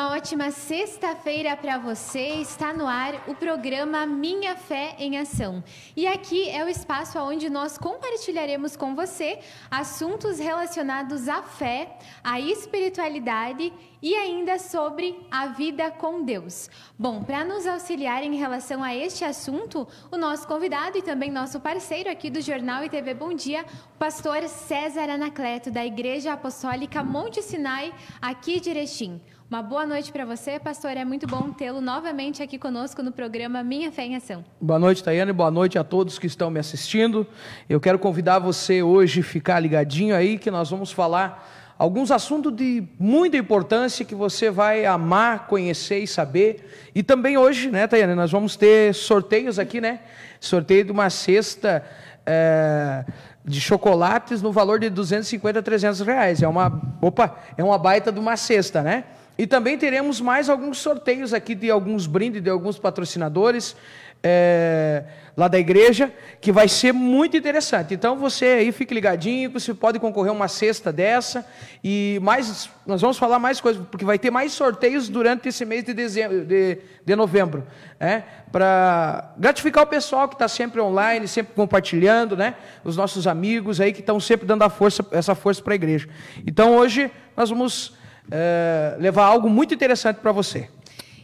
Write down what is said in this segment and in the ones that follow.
Uma ótima sexta-feira para você. Está no ar o programa Minha Fé em Ação. E aqui é o espaço onde nós compartilharemos com você assuntos relacionados à fé, à espiritualidade e ainda sobre a vida com Deus. Bom, para nos auxiliar em relação a este assunto, o nosso convidado e também nosso parceiro aqui do Jornal e TV Bom Dia, o pastor César Anacleto, da Igreja Apostólica Monte Sinai, aqui de Erechim. Uma boa noite para você, pastor. É muito bom tê-lo novamente aqui conosco no programa Minha Fé em Ação. Boa noite, Tayane. Boa noite a todos que estão me assistindo. Eu quero convidar você hoje a ficar ligadinho aí que nós vamos falar alguns assuntos de muita importância que você vai amar, conhecer e saber. E também hoje, né, Tayane, nós vamos ter sorteios aqui, né? Sorteio de uma cesta. É de chocolates no valor de 250 a 300 reais. É uma, opa, é uma baita de uma cesta, né? E também teremos mais alguns sorteios aqui de alguns brindes, de alguns patrocinadores é, lá da igreja, que vai ser muito interessante. Então você aí fique ligadinho, você pode concorrer a uma cesta dessa. E mais, nós vamos falar mais coisas, porque vai ter mais sorteios durante esse mês de, dezembro, de, de novembro. Né? Para gratificar o pessoal que está sempre online, sempre compartilhando, né? os nossos amigos aí que estão sempre dando força, essa força para a igreja. Então hoje nós vamos eh, levar algo muito interessante para você.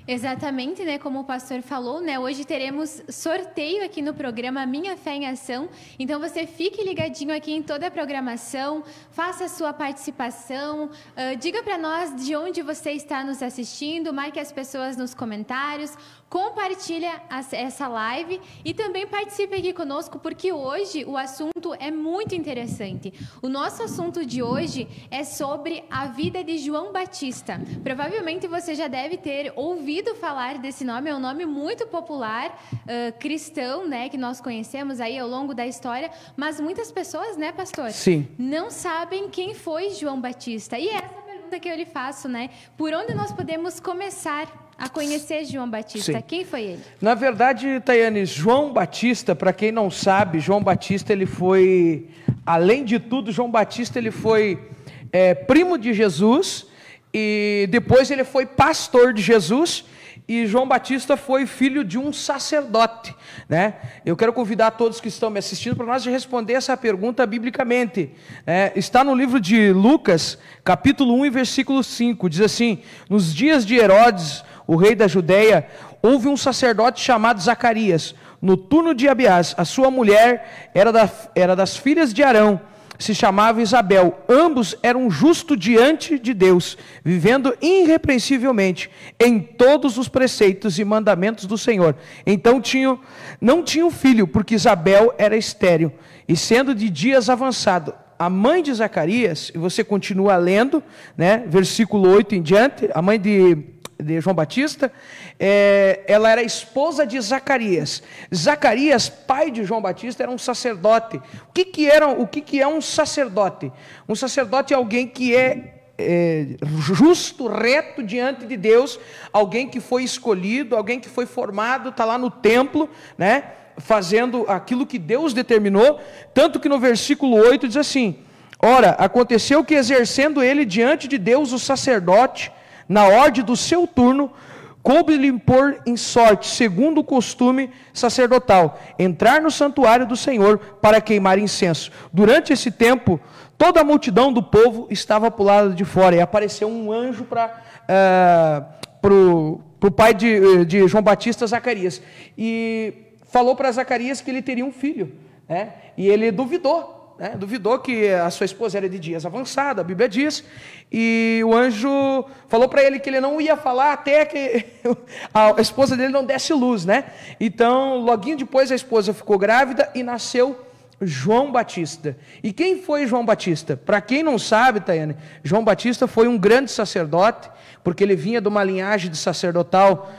Exatamente, né? Como o pastor falou, né? Hoje teremos sorteio aqui no programa Minha Fé em Ação. Então você fique ligadinho aqui em toda a programação, faça a sua participação, uh, diga para nós de onde você está nos assistindo, marque as pessoas nos comentários, compartilha essa live e também participe aqui conosco, porque hoje o assunto é muito interessante. O nosso assunto de hoje é sobre a vida de João Batista. Provavelmente você já deve ter ouvido falar desse nome, é um nome muito popular, uh, cristão, né, que nós conhecemos aí ao longo da história, mas muitas pessoas, né, pastor? Sim. Não sabem quem foi João Batista. E é essa pergunta que eu lhe faço, né? Por onde nós podemos começar a conhecer João Batista. Sim. Quem foi ele? Na verdade, Tayane, João Batista, para quem não sabe, João Batista ele foi, além de tudo, João Batista ele foi é, primo de Jesus e depois ele foi pastor de Jesus. E João Batista foi filho de um sacerdote, né? Eu quero convidar todos que estão me assistindo para nós responder essa pergunta biblicamente. É, está no livro de Lucas, capítulo 1, versículo 5, diz assim: Nos dias de Herodes, o rei da Judéia, houve um sacerdote chamado Zacarias. No turno de Abiás, a sua mulher era, da, era das filhas de Arão, se chamava Isabel. Ambos eram justos diante de Deus, vivendo irrepreensivelmente em todos os preceitos e mandamentos do Senhor. Então tinham, não tinham filho, porque Isabel era estéril, e sendo de dias avançado, a mãe de Zacarias, e você continua lendo, né, versículo 8 em diante, a mãe de de João Batista, é, ela era esposa de Zacarias. Zacarias, pai de João Batista, era um sacerdote. O que, que, era, o que, que é um sacerdote? Um sacerdote é alguém que é é, justo, reto diante de Deus, alguém que foi escolhido, alguém que foi formado, está lá no templo, né, fazendo aquilo que Deus determinou. Tanto que no versículo 8 diz assim: Ora, aconteceu que exercendo ele diante de Deus o sacerdote, na ordem do seu turno, coube-lhe impor em sorte, segundo o costume sacerdotal, entrar no santuário do Senhor para queimar incenso. Durante esse tempo, toda a multidão do povo estava para lado de fora, e apareceu um anjo para uh, eh, o pai de, eh, de João Batista, Zacarias, e falou para Zacarias que ele teria um filho, né? e ele duvidou né? duvidou que a sua esposa era de dias avançada, a Bíblia diz, e o anjo falou para ele que ele não ia falar até que a esposa dele não desse luz, né? Então, logo depois a esposa ficou grávida e nasceu João Batista. E quem foi João Batista? Para quem não sabe, Tayane, João Batista foi um grande sacerdote, porque ele vinha de uma linhagem de sacerdotal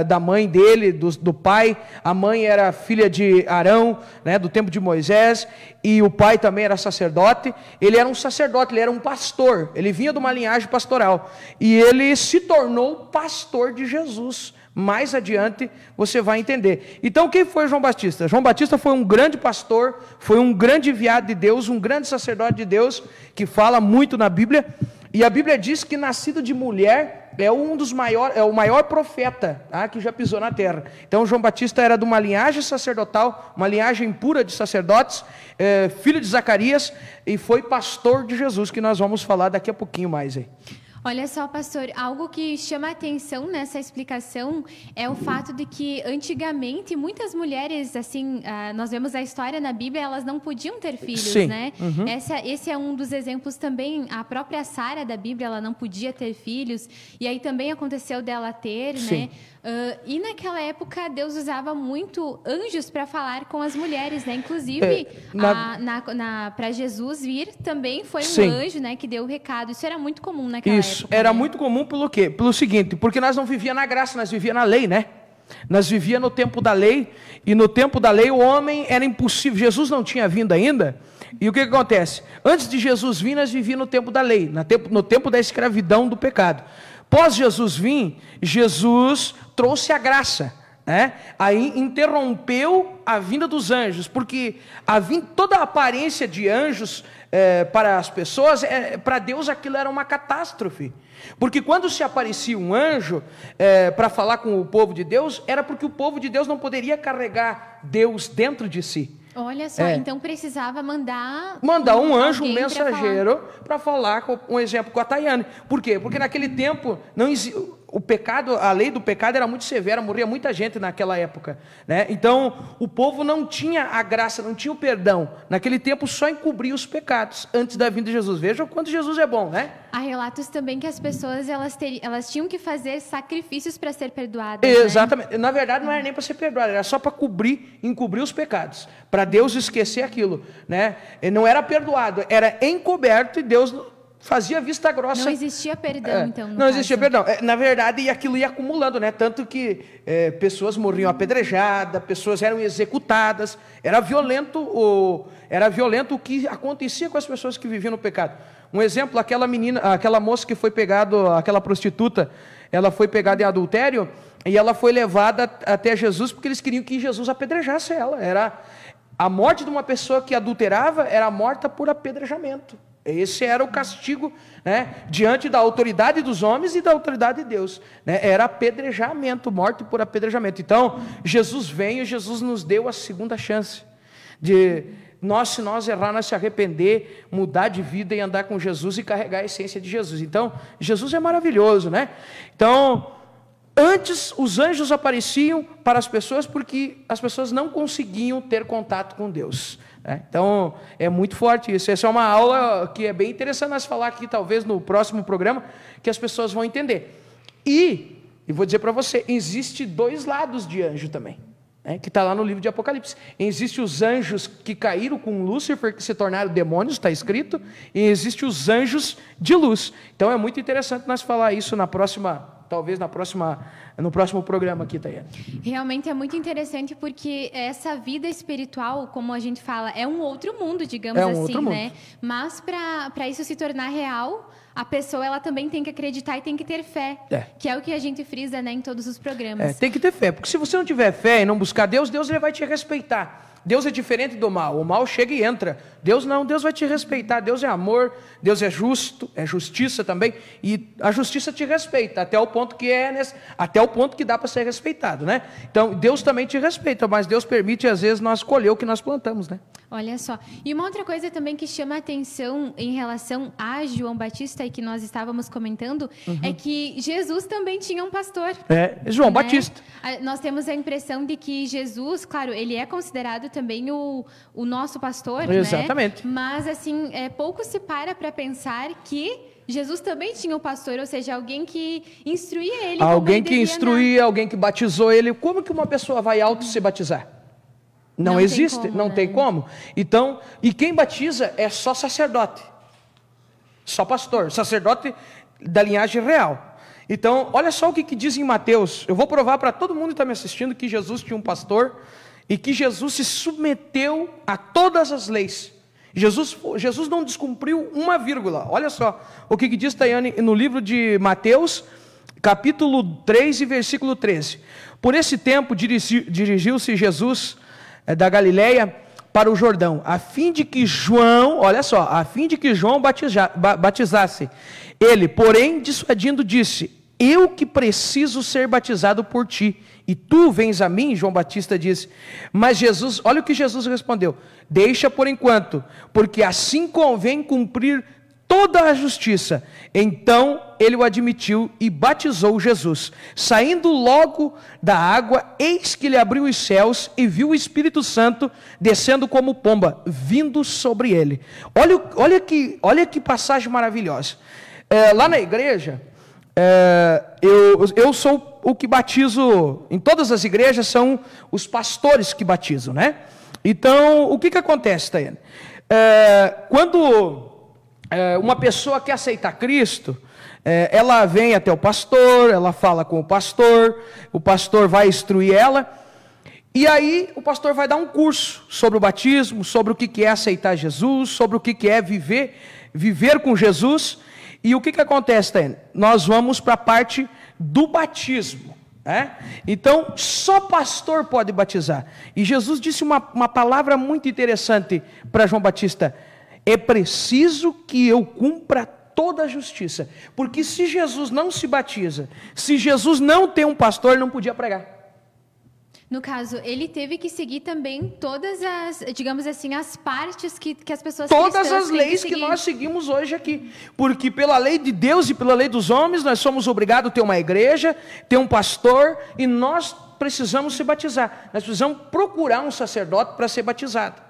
uh, da mãe dele, do, do, pai. A mãe era filha de Arão, né, do tempo de Moisés, e o pai também era sacerdote. Ele era um sacerdote, ele era um pastor, ele vinha de uma linhagem pastoral. E ele se tornou pastor de Jesus. Mais adiante você vai entender. Então, quem foi João Batista? João Batista foi um grande pastor, foi um grande enviado de Deus, um grande sacerdote de Deus, que fala muito na Bíblia. E a Bíblia diz que nascido de mulher é um dos maior, é o maior profeta tá? que já pisou na terra. Então João Batista era de uma linhagem sacerdotal, uma linhagem pura de sacerdotes, é, filho de Zacarias e foi pastor de Jesus, que nós vamos falar daqui a pouquinho mais aí. Olha só, pastor, algo que chama atenção nessa explicação é o fato de que antigamente muitas mulheres, assim, ah, nós vemos a história na Bíblia, elas não podiam ter filhos, Sim. né? Uhum. Essa, esse é um dos exemplos também. A própria Sara da Bíblia, ela não podia ter filhos, e aí também aconteceu dela ter, né? Sim. né? Uh, e naquela época Deus usava muito anjos para falar com as mulheres, né? Inclusive, é, para Jesus vir também foi um Sim. anjo, né, que deu o recado. Isso era muito comum naquela Isso. época era muito comum pelo quê? Pelo seguinte, porque nós não vivíamos na graça, nós vivíamos na lei, né? Nós vivíamos no tempo da lei, e no tempo da lei o homem era impossível, Jesus não tinha vindo ainda, e o que, que acontece? Antes de Jesus vir, nós vivíamos no tempo da lei, no tempo da escravidão do pecado. Pós Jesus vir, Jesus trouxe a graça, né? Aí interrompeu a vinda dos anjos, porque a vinda, toda a aparência de anjos é, para as pessoas, é, para Deus aquilo era uma catástrofe. Porque quando se aparecia um anjo é, para falar com o povo de Deus, era porque o povo de Deus não poderia carregar Deus dentro de si. Olha só, é. então precisava mandar. Mandar um anjo, um mensageiro, para falar, pra falar com, um exemplo, com a Tayane. Por quê? Porque naquele tempo não, existia o pecado, a lei do pecado era muito severa, morria muita gente naquela época, né? Então, o povo não tinha a graça, não tinha o perdão. Naquele tempo só encobria os pecados antes da vinda de Jesus. Vejam quanto Jesus é bom, né? Há relatos também que as pessoas elas, ter, elas tinham que fazer sacrifícios para ser perdoadas. Né? Exatamente. Né? Na verdade, não era nem para ser perdoado era só para cobrir, encobrir os pecados, para Deus esquecer aquilo, né? Ele não era perdoado, era encoberto e Deus fazia vista grossa. Não existia perdão, é, então. Não caso. existia perdão. É, na verdade, e aquilo ia acumulando, né? Tanto que é, pessoas morriam apedrejadas, pessoas eram executadas. Era violento o, era violento o que acontecia com as pessoas que viviam no pecado. Um exemplo, aquela menina, aquela moça que foi pegada, aquela prostituta, ela foi pegada em adultério e ela foi levada até Jesus porque eles queriam que Jesus apedrejasse ela. Era a morte de uma pessoa que adulterava era morta por apedrejamento. Esse era o castigo né, diante da autoridade dos homens e da autoridade de Deus. Né? Era apedrejamento, morte por apedrejamento. Então, Jesus veio e Jesus nos deu a segunda chance de nós, se nós errarmos se arrepender, mudar de vida e andar com Jesus e carregar a essência de Jesus. Então, Jesus é maravilhoso, né? Então, antes os anjos apareciam para as pessoas porque as pessoas não conseguiam ter contato com Deus. É, então, é muito forte isso. Essa é uma aula que é bem interessante nós falar aqui, talvez no próximo programa, que as pessoas vão entender. E, e vou dizer para você, existe dois lados de anjo também, né, que está lá no livro de Apocalipse. Existem os anjos que caíram com Lúcifer, que se tornaram demônios, está escrito, e existem os anjos de luz. Então, é muito interessante nós falar isso na próxima talvez na próxima, no próximo programa aqui, Tayane. Realmente é muito interessante porque essa vida espiritual, como a gente fala, é um outro mundo, digamos é um assim, outro mundo. né? Mas para isso se tornar real, a pessoa ela também tem que acreditar e tem que ter fé, é. que é o que a gente frisa né, em todos os programas. É, tem que ter fé, porque se você não tiver fé e não buscar Deus, Deus ele vai te respeitar. Deus é diferente do mal. O mal chega e entra. Deus não, Deus vai te respeitar. Deus é amor, Deus é justo, é justiça também. E a justiça te respeita até o ponto que é nesse, até o ponto que dá para ser respeitado, né? Então Deus também te respeita, mas Deus permite às vezes nós colher o que nós plantamos, né? Olha só. E uma outra coisa também que chama a atenção em relação a João Batista e que nós estávamos comentando é uhum. é que Jesus também tinha um pastor. É João né? Batista. Nós temos a impressão de que Jesus, claro, ele é considerado também o, o nosso pastor, né? Exatamente. Né? Mas, assim, é, pouco se para para pensar que... Jesus também tinha um pastor, ou seja, alguém que instruía ele. Alguém que instruía, na... alguém que batizou ele. Como que uma pessoa vai auto se batizar? Não, não existe, tem como, não né? tem como. Então, e quem batiza é só sacerdote, só pastor, sacerdote da linhagem real. Então, olha só o que, que diz em Mateus. Eu vou provar para todo mundo que está me assistindo que Jesus tinha um pastor e que Jesus se submeteu a todas as leis. Jesus, Jesus não descumpriu uma vírgula. Olha só o que, que diz Tayane no livro de Mateus, capítulo 3 e versículo 13. Por esse tempo dirigiu-se Jesus eh, da Galileia para o Jordão, a fim de que João, olha só, a fim de que João batizasse. Ele, porém, dissuadindo, disse: eu que preciso ser batizado por ti, e tu vens a mim, João Batista disse. Mas Jesus, olha o que Jesus respondeu: Deixa por enquanto, porque assim convém cumprir toda a justiça. Então ele o admitiu e batizou Jesus. Saindo logo da água, eis que ele abriu os céus e viu o Espírito Santo descendo como pomba, vindo sobre ele. Olha, olha, que, olha que passagem maravilhosa. É, lá na igreja, é, eu, eu sou o que batizo, em todas as igrejas são os pastores que batizam, né? Então, o que, que acontece, Tayane? É, quando é, uma pessoa quer aceitar Cristo, é, ela vem até o pastor, ela fala com o pastor, o pastor vai instruir ela, e aí o pastor vai dar um curso sobre o batismo, sobre o que é aceitar Jesus, sobre o que é viver, viver com Jesus. E o que, que acontece, Tênis? Nós vamos para a parte do batismo. É? Então, só pastor pode batizar. E Jesus disse uma, uma palavra muito interessante para João Batista: é preciso que eu cumpra toda a justiça. Porque se Jesus não se batiza, se Jesus não tem um pastor, ele não podia pregar. No caso, ele teve que seguir também todas as, digamos assim, as partes que, que as pessoas Todas as leis que, que, nós seguimos hoje aqui. Porque pela lei de Deus e pela lei dos homens, nós somos obrigados a ter uma igreja, ter um pastor, e nós precisamos se batizar. Nós precisamos procurar um sacerdote para ser batizado.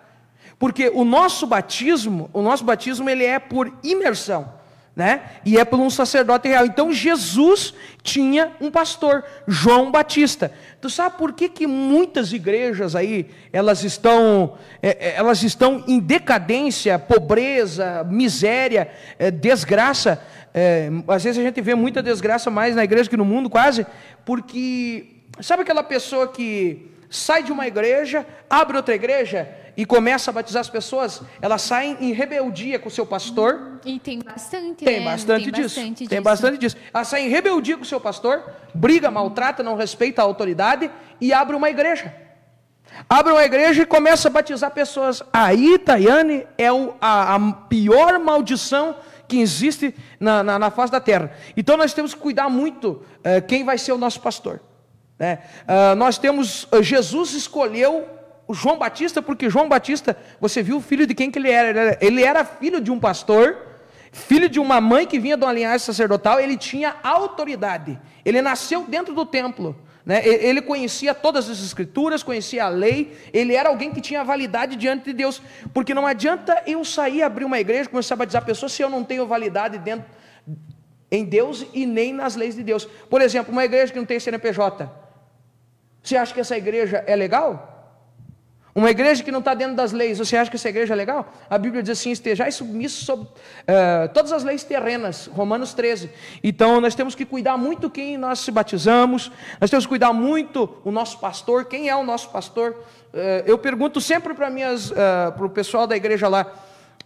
Porque o nosso batismo, o nosso batismo ele é por imersão né? E é por um sacerdote real. Então Jesus tinha um pastor, João Batista. Tu sabe por que, que muitas igrejas aí elas estão é, é, elas estão em decadência, pobreza, miséria, é, desgraça? É, às vezes a gente vê muita desgraça mais na igreja que no mundo, quase, porque sabe aquela pessoa que sai de uma igreja, abre outra igreja e começa a batizar as pessoas, elas saem em rebeldia com o seu pastor. E tem bastante, tem né? bastante, tem disso, bastante disso. Tem bastante disso. Elas saem em rebeldia com o seu pastor, briga, maltrata, não respeita a autoridade e abre uma igreja. Abre uma igreja e começa a batizar pessoas. Aí, Tayane, é o, a, a pior maldição que existe na, na, na, face da terra. Então nós temos que cuidar muito eh, quem vai ser o nosso pastor. Né? Uh, nós temos, uh, Jesus escolheu o João Batista, porque João Batista, você viu o filho de quem que ele era? Ele era filho de um pastor, filho de uma mãe que vinha de uma linhagem sacerdotal, ele tinha autoridade, ele nasceu dentro do templo. Né? Ele conhecia todas as escrituras, conhecia a lei, ele era alguém que tinha validade diante de Deus, porque não adianta eu sair, abrir uma igreja, começar a batizar pessoas se eu não tenho validade dentro, em Deus e nem nas leis de Deus. Por exemplo, uma igreja que não tem CNPJ, você acha que essa igreja é legal? Uma igreja que não está dentro das leis, você acha que essa igreja é legal? A Bíblia diz assim: estejais submissos sobre uh, todas as leis terrenas, Romanos 13. Então nós temos que cuidar muito quem nós se batizamos, nós temos que cuidar muito o nosso pastor, quem é o nosso pastor. Uh, eu pergunto sempre para uh, eh, o pessoal da igreja lá: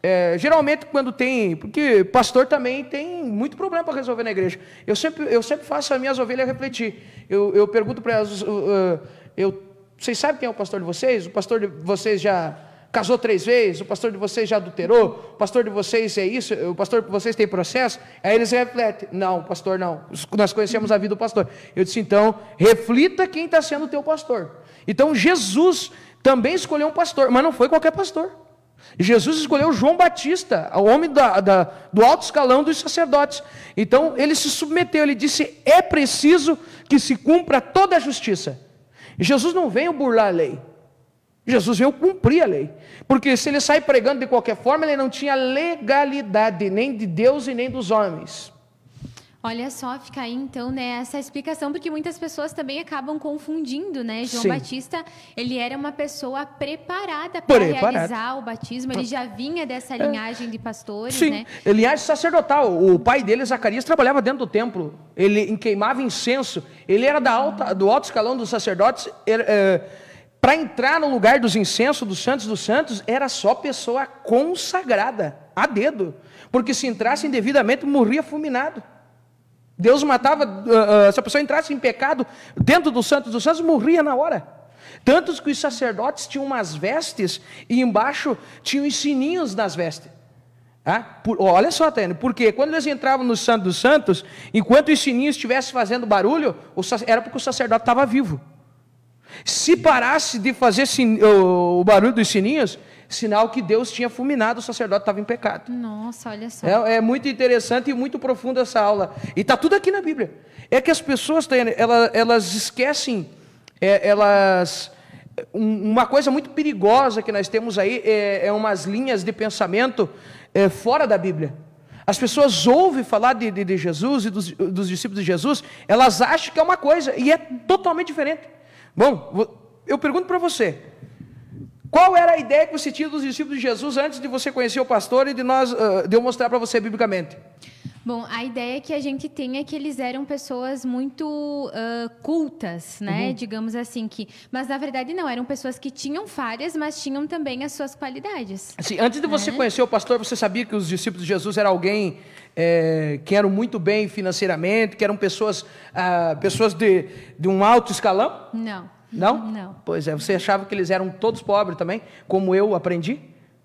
é, geralmente quando tem, porque pastor também tem muito problema para resolver na igreja. Eu sempre, eu sempre faço as minhas ovelhas refletir. Eu, eu pergunto para elas, uh, uh, eu, vocês sabem quem é o pastor de vocês? O pastor de vocês já casou três vezes? O pastor de vocês já adulterou? O pastor de vocês é isso? O pastor de vocês tem processo? Aí eles refletem, não, pastor não. Nós conhecemos a vida do pastor. Eu disse então, reflita quem está sendo o teu pastor. Então Jesus também escolheu um pastor, mas não foi qualquer pastor. Jesus escolheu João Batista, o homem da, da, do alto escalão dos sacerdotes. Então ele se submeteu, ele disse: é preciso que se cumpra toda a justiça. Jesus não veio burlar a lei, Jesus veio cumprir a lei. Porque se ele sai pregando de qualquer forma, ele não tinha legalidade nem de Deus e nem dos homens. Olha só, fica aí então né, essa explicação, porque muitas pessoas também acabam confundindo, né? João Sim. Batista, ele era uma pessoa preparada para realizar o batismo, ele já vinha dessa é. linhagem é. de pastores, Sim. né? Linhagem sacerdotal. O pai dele, Zacarias, trabalhava dentro do templo, ele queimava incenso, ele era da alta, do alto escalão dos sacerdotes. Era, é, para entrar no lugar dos incensos dos santos dos santos, era só pessoa consagrada, a dedo. Porque se entrasse indevidamente, morria fulminado. Deus matava, uh, uh, se a pessoa entrasse em pecado dentro do Santo dos santos, morria na hora. Tantos que os sacerdotes tinham umas vestes e embaixo tinham os sininhos nas vestes. Ah, por, olha só, Tânia, porque quando eles entravam no Santo dos Santos, enquanto os sininhos estivessem fazendo barulho, era porque o sacerdote estava vivo. Se parasse de fazer sin, o, o, barulho dos sininhos, sinal que Deus tinha fulminado o sacerdote, estava em pecado. Nossa, olha só. É, é, muito interessante e muito profunda essa aula. E está tudo aqui na Bíblia. É que as pessoas, elas, elas esquecem, é, elas. Uma coisa muito perigosa que nós temos aí é, é umas linhas de pensamento é, fora da Bíblia. As pessoas ouvem falar de, de, de Jesus e dos, dos, discípulos de Jesus, elas acham que é uma coisa e é totalmente diferente. Bom, eu pergunto para você: qual era a ideia que você tinha dos discípulos de Jesus antes de você conhecer o pastor e de, nós, ah, de eu mostrar para você biblicamente? Bom, a ideia que a gente tem é que eles eram pessoas muito uh, cultas, né? Uhum. Digamos assim que, mas na verdade não eram pessoas que tinham falhas, mas tinham também as suas qualidades. Assim, antes de né? você é. conhecer o pastor, você sabia que os discípulos de Jesus era alguém é, que eram muito bem financeiramente, que eram pessoas, uh, pessoas de, de um alto escalão? Não. Não? Não. Pois é, você achava que eles eram todos pobres também, como eu aprendi?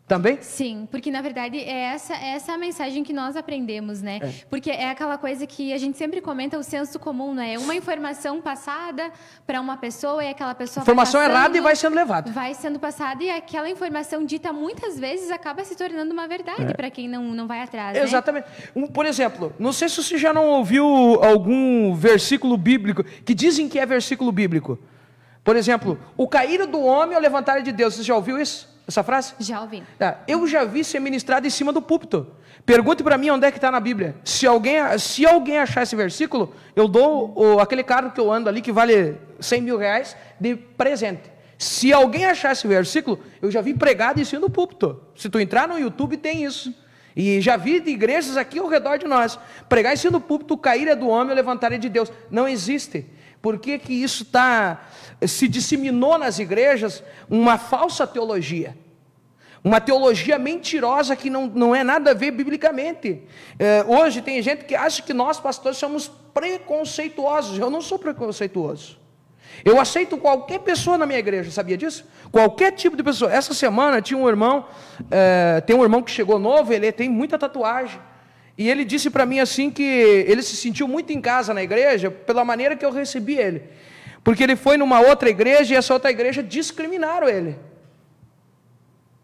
Também? Sim, porque na verdade é essa, é essa a mensagem que nós aprendemos, né? É. Porque é aquela coisa que a gente sempre comenta o senso comum, né? É uma informação passada para uma pessoa e aquela pessoa. Informação passando, errada e vai sendo levada. Vai sendo passada e aquela informação dita muitas vezes acaba se tornando uma verdade é. para quem não, não vai atrás. Né? Exatamente. Né? Um, por exemplo, não sei se você já não ouviu algum versículo bíblico que dizem que é versículo bíblico. Por exemplo, o cair do homem é o levantar de Deus. Você já ouviu isso? Essa frase? Já ouvi. É, eu já vi ser ministrado em cima do púlpito. Pergunte para mim onde é que está na Bíblia. Se alguém, se alguém achar esse versículo, eu dou o, aquele carro que eu ando ali, que vale 100 mil reais, de presente. Se alguém achar esse versículo, eu já vi pregado em cima do púlpito. Se tu entrar no YouTube, tem isso. E já vi de igrejas aqui ao redor de nós. Pregar em cima do púlpito, cair é do homem, levantar é de Deus. Não existe. Por que, que isso está se disseminou nas igrejas uma falsa teologia. Uma teologia mentirosa que não, não é nada a ver biblicamente. É, hoje tem gente que acha que nós, pastores, somos preconceituosos. Eu não sou preconceituoso. Eu aceito qualquer pessoa na minha igreja, sabia disso? Qualquer tipo de pessoa. Essa semana tinha um irmão, é, tem um irmão que chegou novo, ele tem muita tatuagem. E ele disse para mim assim que ele se sentiu muito em casa na igreja pela maneira que eu recebi ele. Porque ele foi numa outra igreja e essa outra igreja discriminaram ele.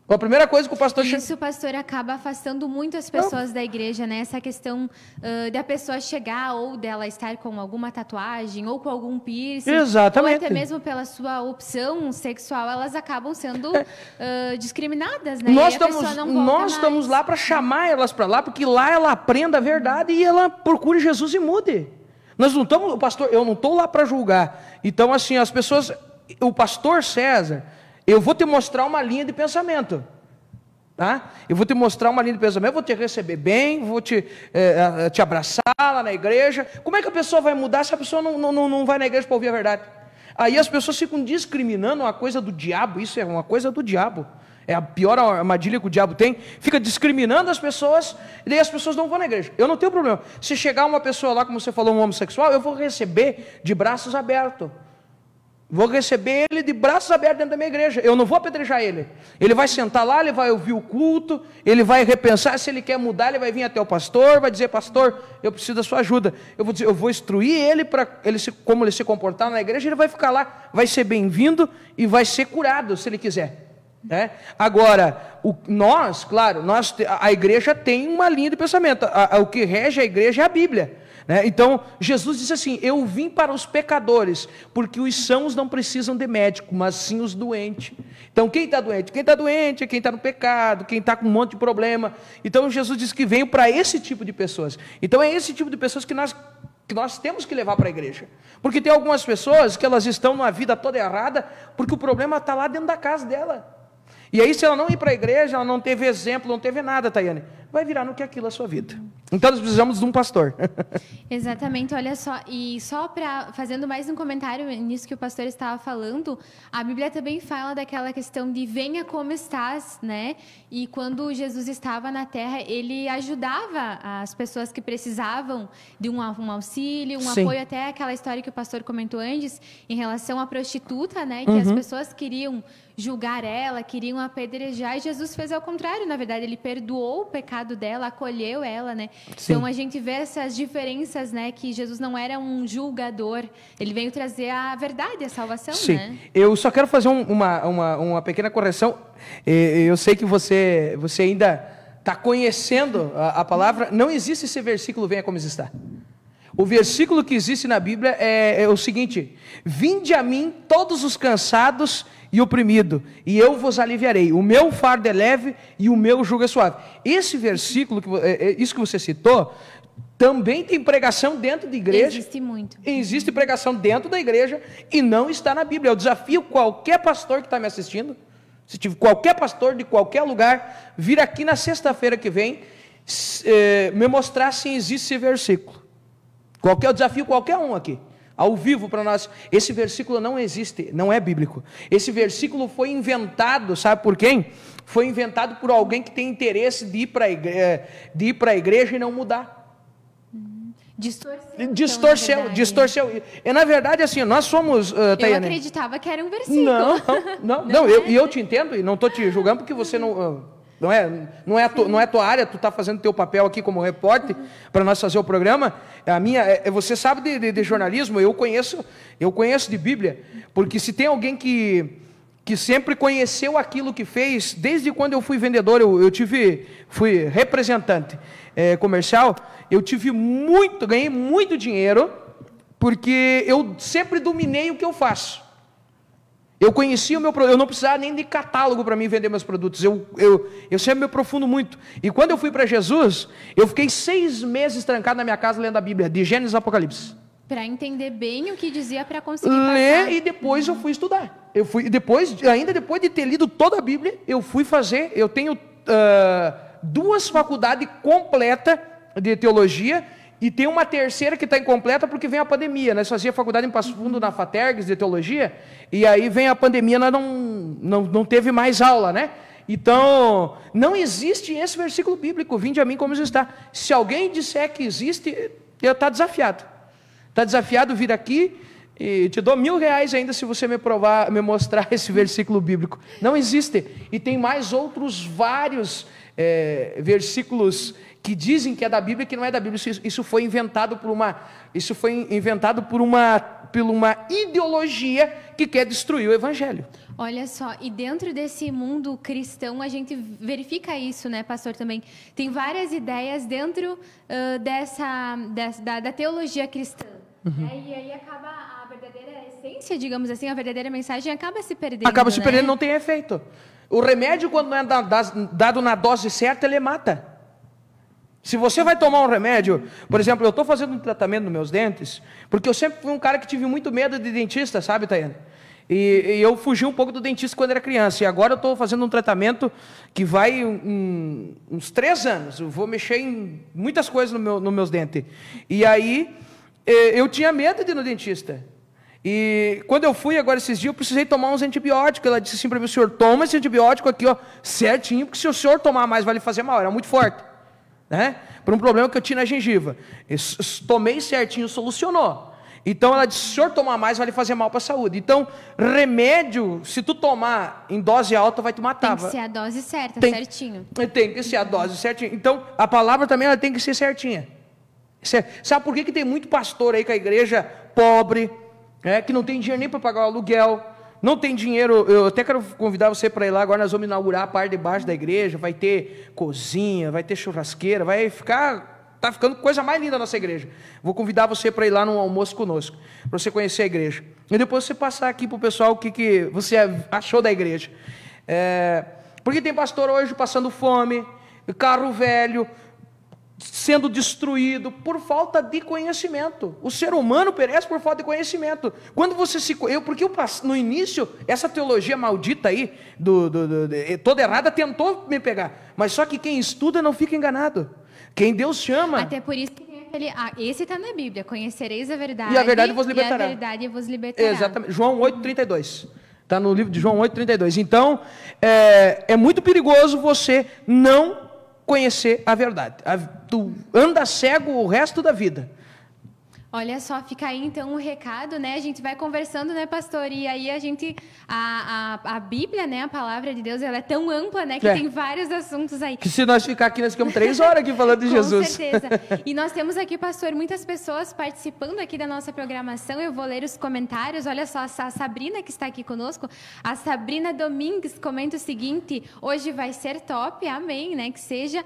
A primeira coisa que o pastor. Isso, pastor, acaba afastando muito as pessoas Não. da igreja, né? Essa questão uh, da pessoa chegar ou dela estar com alguma tatuagem ou com algum piercing. Exatamente. Ou até mesmo pela sua opção sexual, elas acabam sendo uh, discriminadas, né? Nós, estamos, nós estamos lá para chamar elas para lá, porque lá ela aprenda a verdade e ela procure Jesus e mude. Nós não estamos, pastor, eu não estou lá para julgar. Então, assim, as pessoas, o pastor César, eu vou te mostrar uma linha de pensamento. Tá? Eu vou te mostrar uma linha de pensamento, eu vou te receber bem, vou te, é, te abraçar lá na igreja. Como é que a pessoa vai mudar se a pessoa não, não, não vai na igreja para ouvir a verdade? Aí as pessoas ficam discriminando uma coisa do diabo, isso é uma coisa do diabo é a pior armadilha que o diabo tem, fica discriminando as pessoas, e daí as pessoas não vão na igreja. Eu não tenho problema. Se chegar uma pessoa lá, como você falou, um homossexual, eu vou receber de braços abertos. Vou receber ele de braços abertos dentro da minha igreja. Eu não vou apedrejar ele. Ele vai sentar lá, ele vai ouvir o culto, ele vai repensar se ele quer mudar, ele vai vir até o pastor, vai dizer: "Pastor, eu preciso da sua ajuda". Eu vou dizer, eu vou instruir ele para ele se, como ele se comportar na igreja, ele vai ficar lá, vai ser bem-vindo e vai ser curado se ele quiser. Né? Agora, o, nós, claro, nós, a igreja tem uma linha de pensamento. A, a, o que rege a igreja é a Bíblia. Né? Então, Jesus disse assim: Eu vim para os pecadores, porque os sãos não precisam de médico, mas sim os doentes. Então, quem está doente? Quem está doente é quem está no pecado, quem está com um monte de problema. Então, Jesus disse que veio para esse tipo de pessoas. Então, é esse tipo de pessoas que nós que nós temos que levar para a igreja. Porque tem algumas pessoas que elas estão numa vida toda errada, porque o problema está lá dentro da casa dela. E aí, se ela não ir para a igreja, ela não teve exemplo, não teve nada, Tayane, vai virar no que é aquilo a sua vida. Então, nós precisamos de um pastor. Exatamente, olha só. E só para, fazendo mais um comentário nisso que o pastor estava falando, a Bíblia também fala daquela questão de venha como estás, né? E quando Jesus estava na terra, ele ajudava as pessoas que precisavam de um, um auxílio, um Sim. apoio, até aquela história que o pastor comentou antes, em relação à prostituta, né? Que uhum. as pessoas queriam julgar ela, queriam apedrejar. E Jesus fez ao contrário, na verdade, ele perdoou o pecado dela, acolheu ela, né? Sim. Então a gente vê essas diferenças, né? Que Jesus não era um julgador, ele veio trazer a verdade, a salvação, Sim. né? Eu só quero fazer um, uma, uma, uma pequena correção. Eu sei que você, você ainda está conhecendo a, a, palavra, não existe esse versículo venha como está. O versículo que existe na Bíblia é, é o seguinte: Vinde a mim todos os cansados e oprimido, e eu vos aliviarei. O meu fardo é leve e o meu jugo é suave. Esse versículo, que, é, é, isso que você citou, também tem pregação dentro da igreja. Existe muito. Existe pregação dentro da igreja e não está na Bíblia. Eu desafio qualquer pastor que está me assistindo, se tiver qualquer pastor de qualquer lugar, vir aqui na sexta-feira que vem eh, me mostrar se existe esse versículo. Qualquer, eu desafio qualquer um aqui ao vivo para nós. Esse versículo não existe, não é bíblico. Esse versículo foi inventado, sabe por quem? Foi inventado por alguém que tem interesse de ir para a igreja, eh, de ir para a igreja e não mudar. distorceu. Hum, distorceu, então, distorceu. E, na verdade, assim, nós somos. Uh, eu acreditava que era um versículo. Não, não, não. não, não é? eu, e eu te entendo, e não estou te julgando porque você não. Uh, não é, não é, a, tu, não é tua área, tu está fazendo teu papel aqui como repórter para nós fazer o programa. É a minha, é, é, você sabe de, de, de, jornalismo, eu conheço, eu conheço de Bíblia, porque se tem alguém que que sempre conheceu aquilo que fez, desde quando eu fui vendedor, eu, eu tive, fui representante é, comercial, eu tive muito, ganhei muito dinheiro, porque eu sempre dominei o que eu faço. Eu conhecia o meu produto, eu não precisava nem de catálogo para mim vender meus produtos. Eu, eu, eu sempre me aprofundo muito. E quando eu fui para Jesus, eu fiquei seis meses trancado na minha casa lendo a Bíblia, de Gênesis a Apocalipse. Para entender bem o que dizia para conseguir. Ler passar. e depois eu fui estudar. Eu fui, depois, ainda depois de ter lido toda a Bíblia, eu fui fazer. Eu tenho uh, duas faculdades completas de teologia e tem uma terceira que está incompleta porque vem a pandemia. Nós né? fazia faculdade em Passo Fundo na Fatergues de teologia, e aí vem a pandemia, nós não, não, não teve mais aula, né? Então, não existe esse versículo bíblico, vinde a mim como está. Se alguém disser que existe, está desafiado. Está desafiado vir aqui e te dou mil reais ainda se você me provar, me mostrar esse versículo bíblico. Não existe. E tem mais outros vários é, versículos que dizem que é da Bíblia e que não é da Bíblia. Isso, isso foi inventado por uma, isso foi inventado por uma, por uma ideologia que quer destruir o Evangelho. Olha só, e dentro desse mundo cristão a gente verifica isso, né, pastor? Também tem várias ideias dentro uh, dessa, dessa da, da, teologia cristã. Uhum. E aí acaba a verdadeira essência, digamos assim, a verdadeira mensagem acaba se perdendo. Acaba se né? perdendo, não tem efeito. O remédio, quando não é dado na dose certa, ele mata. Se você vai tomar um remédio, por exemplo, eu estou fazendo um tratamento nos meus dentes, porque eu sempre fui um cara que tive muito medo de dentista, sabe, Tayana? E, e eu fugi um pouco do dentista quando era criança. E agora eu estou fazendo um tratamento que vai um, uns três anos. Eu vou mexer em muitas coisas no meu, nos meus dentes. E aí eu tinha medo de ir no dentista. E quando eu fui agora esses dias, eu precisei tomar uns antibióticos. Ela disse assim para mim, o senhor toma esse antibiótico aqui, ó, certinho, porque se o senhor tomar mais, vai lhe fazer mal. Era muito forte né? Por um problema que eu tinha na gengiva. tomei certinho, solucionou. Então ela disse: se o senhor tomar mais, vai lhe fazer mal para a saúde. Então, remédio, se tu tomar em dose alta, vai te matar. Tem que ser a dose certa, tem, certinho. Tem que ser a dose certinha. Então, a palavra também ela tem que ser certinha. É, sabe por que, que tem muito pastor aí com a igreja pobre, né, que não tem dinheiro nem para pagar o aluguel, não tem dinheiro, eu até quero convidar você para ir lá. Agora nós vamos inaugurar a parte de baixo da igreja. Vai ter cozinha, vai ter churrasqueira, vai ficar. Tá ficando coisa mais linda a nossa igreja. Vou convidar você para ir lá num almoço conosco, para você conhecer a igreja. E depois você passar aqui para o pessoal o que, que você achou da igreja. É, porque tem pastor hoje passando fome, carro velho, sendo destruído por falta de conhecimento. O ser humano perece por falta de conhecimento. Quando você se eu porque eu, no início essa teologia maldita aí do, do, do, do, eh, toda errada tentou me pegar, mas só que quem estuda não fica enganado. Quem Deus chama. Até por isso que tem aquele, ah, esse está na Bíblia. Conhecereis a verdade. E a verdade vos libertará. E a verdade vos libertará. Exatamente. João 32. Está no livro de João 32. Então, é, é muito perigoso você não conhecer a verdade. tu anda cego o resto da vida, Olha só, fica aí então um recado, né? A gente vai conversando, né, pastor? E aí a gente, a, a, a Bíblia, né, a palavra de Deus, ela é tão ampla, né, que é. tem vários assuntos aí. Que se nós ficar aqui, nós ficamos três horas aqui falando de Com Jesus. Com certeza. E nós temos aqui, pastor, muitas pessoas participando aqui da nossa programação. Eu vou ler os comentários. Olha só, a Sabrina que está aqui conosco, a Sabrina Domingues comenta o seguinte: hoje vai ser top, amém, né? Que seja.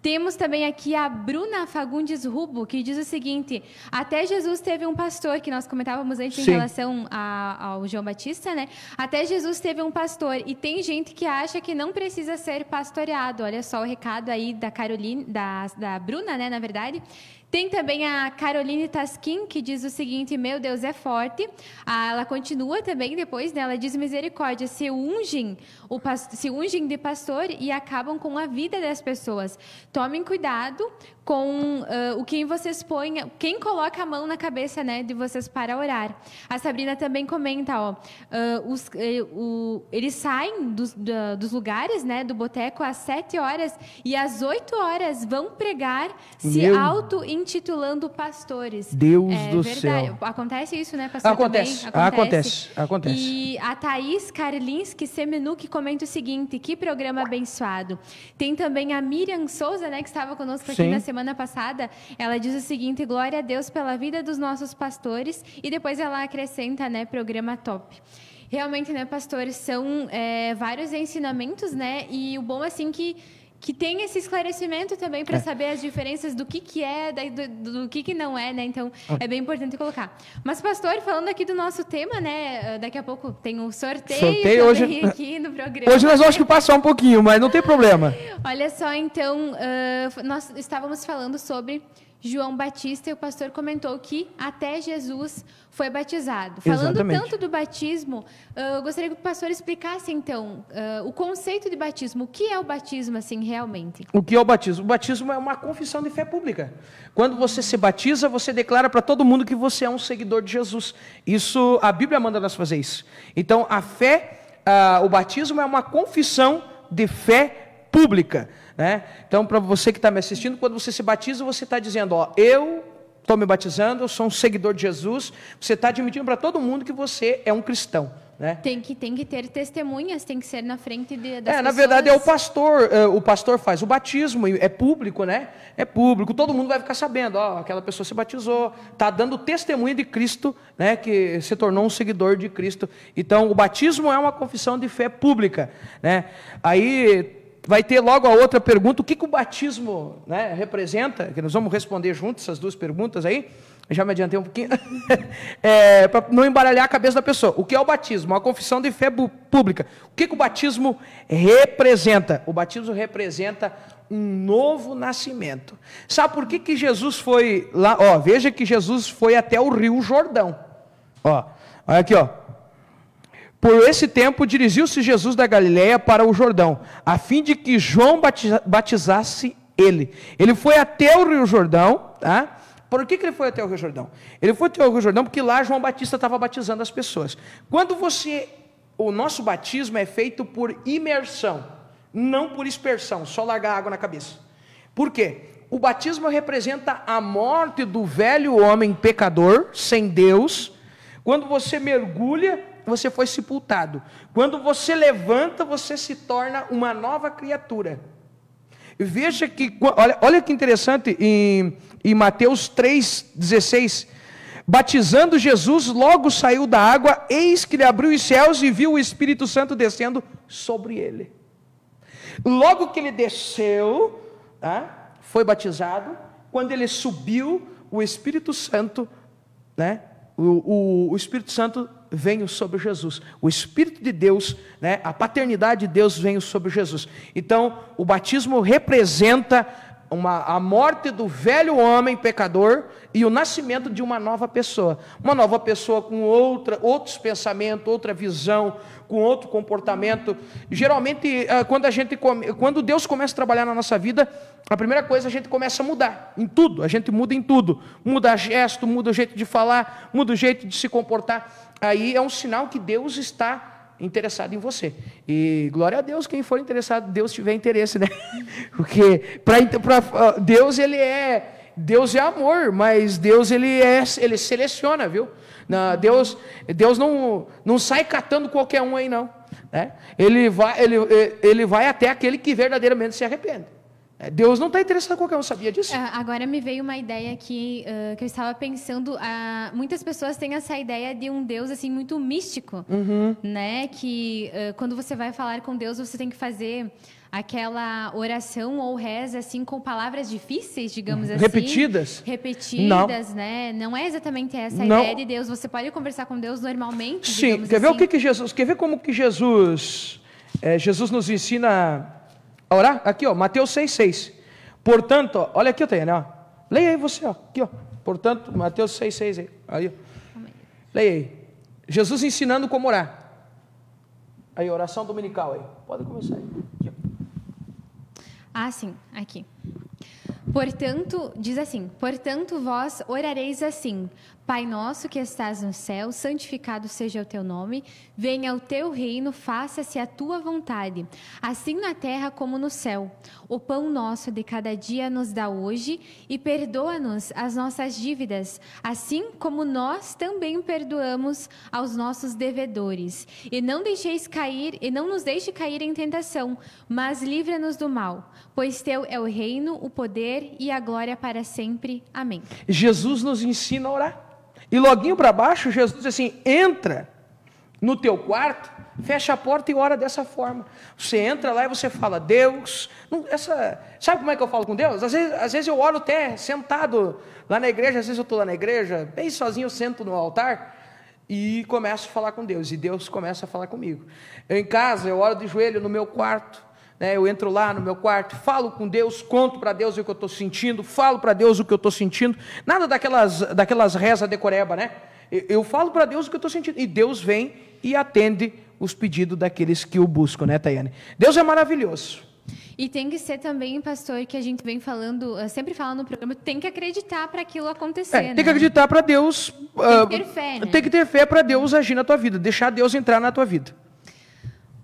Temos também aqui a Bruna Fagundes Rubo, que diz o seguinte: até Jesus teve um pastor, que nós comentávamos antes Sim. em relação a, ao João Batista, né? Até Jesus teve um pastor, e tem gente que acha que não precisa ser pastoreado. Olha só o recado aí da Caroline, da, da Bruna, né, na verdade. Tem também a Caroline Tasquin que diz o seguinte: Meu Deus é forte. Ah, ela continua também depois, né? Ela diz misericórdia. Se ungem, o, se ungem de pastor e acabam com a vida das pessoas. Tomem cuidado com uh, o que vocês põem, quem coloca a mão na cabeça né, de vocês para orar. A Sabrina também comenta, ó, uh, os, uh, o, eles saem dos, dos lugares, né, do boteco às sete horas e às oito horas vão pregar, se Meu... auto-intitulando pastores. Deus é, do verdade. céu. Acontece isso, né, pastor? Acontece. Acontece. acontece, acontece. E a Thaís Karlinski Semenuk comenta o seguinte, que programa abençoado. Tem também a Miriam Souza, né, que estava conosco aqui Sim. na semana semana passada, ela diz o seguinte: glória a Deus pela vida dos nossos pastores, e depois ela acrescenta, né, programa top. Realmente, né, pastores, são é, vários ensinamentos, né? E o bom, assim, que que tem esse esclarecimento também para é. saber as diferenças do que, que é, do, do que, que não é, né? Então, ah. é bem importante colocar. Mas, pastor, falando aqui do nosso tema, né? Ah, daqui a pouco tem um sorteio, sorteio hoje aqui no programa. Hoje nós vamos que passar um pouquinho, mas não tem problema. Olha só, então, uh, nós estávamos falando sobre João Batista e o pastor comentou que até Jesus foi batizado. Exatamente. Falando tanto do batismo, ah, eu gostaria que o pastor explicasse então ah, o conceito de batismo. O que é o batismo assim realmente? O que é o batismo? O batismo é uma confissão de fé pública. Quando você se batiza, você declara para todo mundo que você é um seguidor de Jesus. Isso a Bíblia manda nós fazer isso. Então a fé, ah, o batismo é uma confissão de fé pública. Né? Então, para você que está me assistindo, quando você se batiza, você está dizendo: Ó, eu estou me batizando, eu sou um seguidor de Jesus. Você está admitindo para todo mundo que você é um cristão. Né? Tem, que, tem que ter testemunhas, tem que ser na frente de, das é, pessoas. Na verdade, é o pastor. É, o pastor faz o batismo, é público, né? É público, todo mundo vai ficar sabendo. Ó, aquela pessoa se batizou, está dando testemunho de Cristo, né? Que se tornou um seguidor de Cristo. Então, o batismo é uma confissão de fé pública. Né? Aí vai ter logo a outra pergunta, o que, que o batismo né, representa, que nós vamos responder juntos essas duas perguntas aí, eu já me adiantei um pouquinho, é, para não embaralhar a cabeça da pessoa. O que é o batismo? Uma confissão de fé pública. O que, que o batismo representa? O batismo representa um novo nascimento. Sabe por que, que Jesus foi lá? Ó, veja que Jesus foi até o Rio Jordão. Ó, olha aqui, ó. Por esse tempo dirigiu-se Jesus da Galiléia para o Jordão, a fim de que João batizasse ele. Ele foi até o Rio Jordão, tá? Por que, que ele foi até o Rio Jordão? Ele foi até o Rio Jordão porque lá João Batista estava batizando as pessoas. Quando você. O nosso batismo é feito por imersão, não por dispersão, só largar água na cabeça. Por quê? O batismo representa a morte do velho homem pecador, sem Deus. Quando você mergulha, você foi sepultado. Quando você levanta, você se torna uma nova criatura. Veja que, olha, olha que interessante, em, em Mateus 3,16. Batizando Jesus, logo saiu da água, eis que ele abriu os céus e viu o Espírito Santo descendo sobre ele. Logo que ele desceu, tá? foi batizado, quando ele subiu, o Espírito Santo, né? o, o, o Espírito Santo venho sobre Jesus. O Espírito de Deus, né, a paternidade de Deus vem sobre Jesus. Então, o batismo representa uma, a morte do velho homem pecador e o nascimento de uma nova pessoa. Uma nova pessoa com outra, outros pensamentos, outra visão, com outro comportamento. Geralmente, ah, quando, a gente quando Deus começa a trabalhar na nossa vida, a primeira coisa a gente começa a mudar em tudo. A gente muda em tudo. Muda gesto, muda o jeito de falar, muda o jeito de se comportar aí é um sinal que Deus está interessado em você. E glória a Deus, quem for interessado, Deus tiver interesse, né? Porque para Deus ele é Deus é amor, mas Deus ele é ele seleciona, viu? Na, Deus Deus não não sai catando qualquer um aí não, né? Ele vai ele, ele vai até aquele que verdadeiramente se arrepende. É, Deus não está interessado em qualquer um, sabia disso? É, agora me veio uma ideia que, uh, que eu estava pensando. Uh, muitas pessoas têm essa ideia de um Deus assim muito místico, uhum. né? Que uh, quando você vai falar com Deus, você tem que fazer aquela oração ou reza assim com palavras difíceis, digamos assim. Repetidas? Repetidas, não. né? Não é exatamente essa a não. ideia de Deus. Você pode conversar com Deus normalmente. Sim. Quer assim. ver o assim. que, que Jesus? Quer ver como que Jesus? É, Jesus nos ensina orar? Aqui, ó, Mateus tá 6, 6. Portanto, ó, olha aqui, eu tenho, né? Ó. Leia aí você, ó. Aqui, ó. Portanto, Mateus 6, 6 aí. aí ó. Leia aí. Jesus ensinando como orar. Aí, oração dominical aí. Pode começar aí. Aqui, ah, sim, aqui. Portanto, diz assim: Portanto, vós orareis assim: Pai nosso que estás no céu, santificado seja o teu nome, venha o teu reino, faça-se a tua vontade, assim na terra como no céu. O pão nosso de cada dia nos dá hoje e perdoa-nos as nossas dívidas, assim como nós também perdoamos aos nossos devedores. E não deixeis cair, e não nos deixe cair em tentação, mas livra-nos do mal, pois teu é o reino, o poder e a glória para sempre. Amém. Jesus nos ensina a orar. E loguinho para baixo, Jesus diz assim: entra no teu quarto, fecha a porta e ora dessa forma. Você entra lá e você fala, Deus. Não, essa, sabe como é que eu falo com Deus? Às vezes, às vezes eu oro até sentado lá na igreja, às vezes eu estou lá na igreja, bem sozinho, eu sento no altar e começo a falar com Deus. E Deus começa a falar comigo. Eu em casa, eu oro de joelho no meu quarto. Né? Eu entro lá no meu quarto, falo com Deus, conto para Deus o que eu estou sentindo, falo para Deus o que eu estou sentindo. Nada daquelas, daquelas rezas decoreba, né? Eu, eu falo para Deus o que eu estou sentindo. E Deus vem e atende os pedidos daqueles que o buscam, né, Tayane? Deus é maravilhoso. E tem que ser também, pastor, que a gente vem falando, eh, sempre fala no programa, tem que acreditar para aquilo acontecer. É, né? Tem que né? acreditar para Deus. Tem que ah, ter fé. Né? Tem que ter fé para Deus agir na tua vida, deixar Deus entrar na tua vida.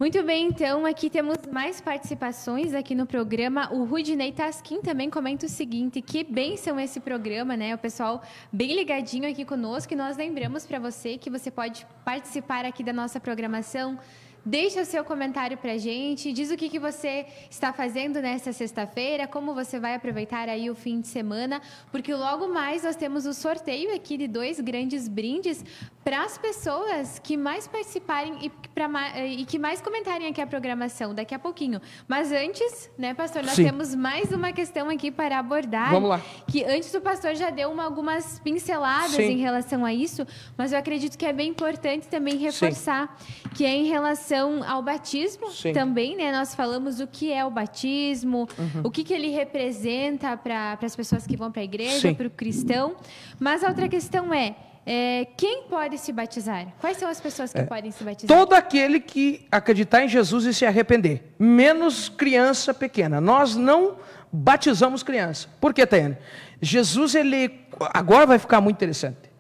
Muito bem, então aqui temos mais participações aqui no programa. O Rudinei Tasquim também comenta o seguinte: que bênção esse programa, né? O pessoal bem ligadinho aqui conosco e nós lembramos para você que você pode participar aqui da nossa programação Deixa o seu comentário para a gente, diz o que, que você está fazendo nesta sexta-feira, como você vai aproveitar aí o fim de semana, porque logo mais nós temos o sorteio aqui de dois grandes brindes para as pessoas que mais participarem e, pra, e, que mais comentarem aqui a programação daqui a pouquinho. Mas antes, né, pastor, nós Sim. temos mais uma questão aqui para abordar. Vamos lá. Que antes o pastor já deu uma, algumas pinceladas Sim. em relação a isso, mas eu acredito que é bem importante também reforçar Sim. que é em relação relação ao batismo Sim. também, né? Nós falamos o que é o batismo, uhum. o que, que ele representa para as pessoas que vão para a igreja, para o cristão. Mas a outra questão é, é, quem pode se batizar? Quais são as pessoas que é, podem se batizar? Todo aquele que acreditar em Jesus e se arrepender, menos criança pequena. Nós não batizamos criança. Por que, Tayane? Jesus, ele agora vai ficar muito interessante.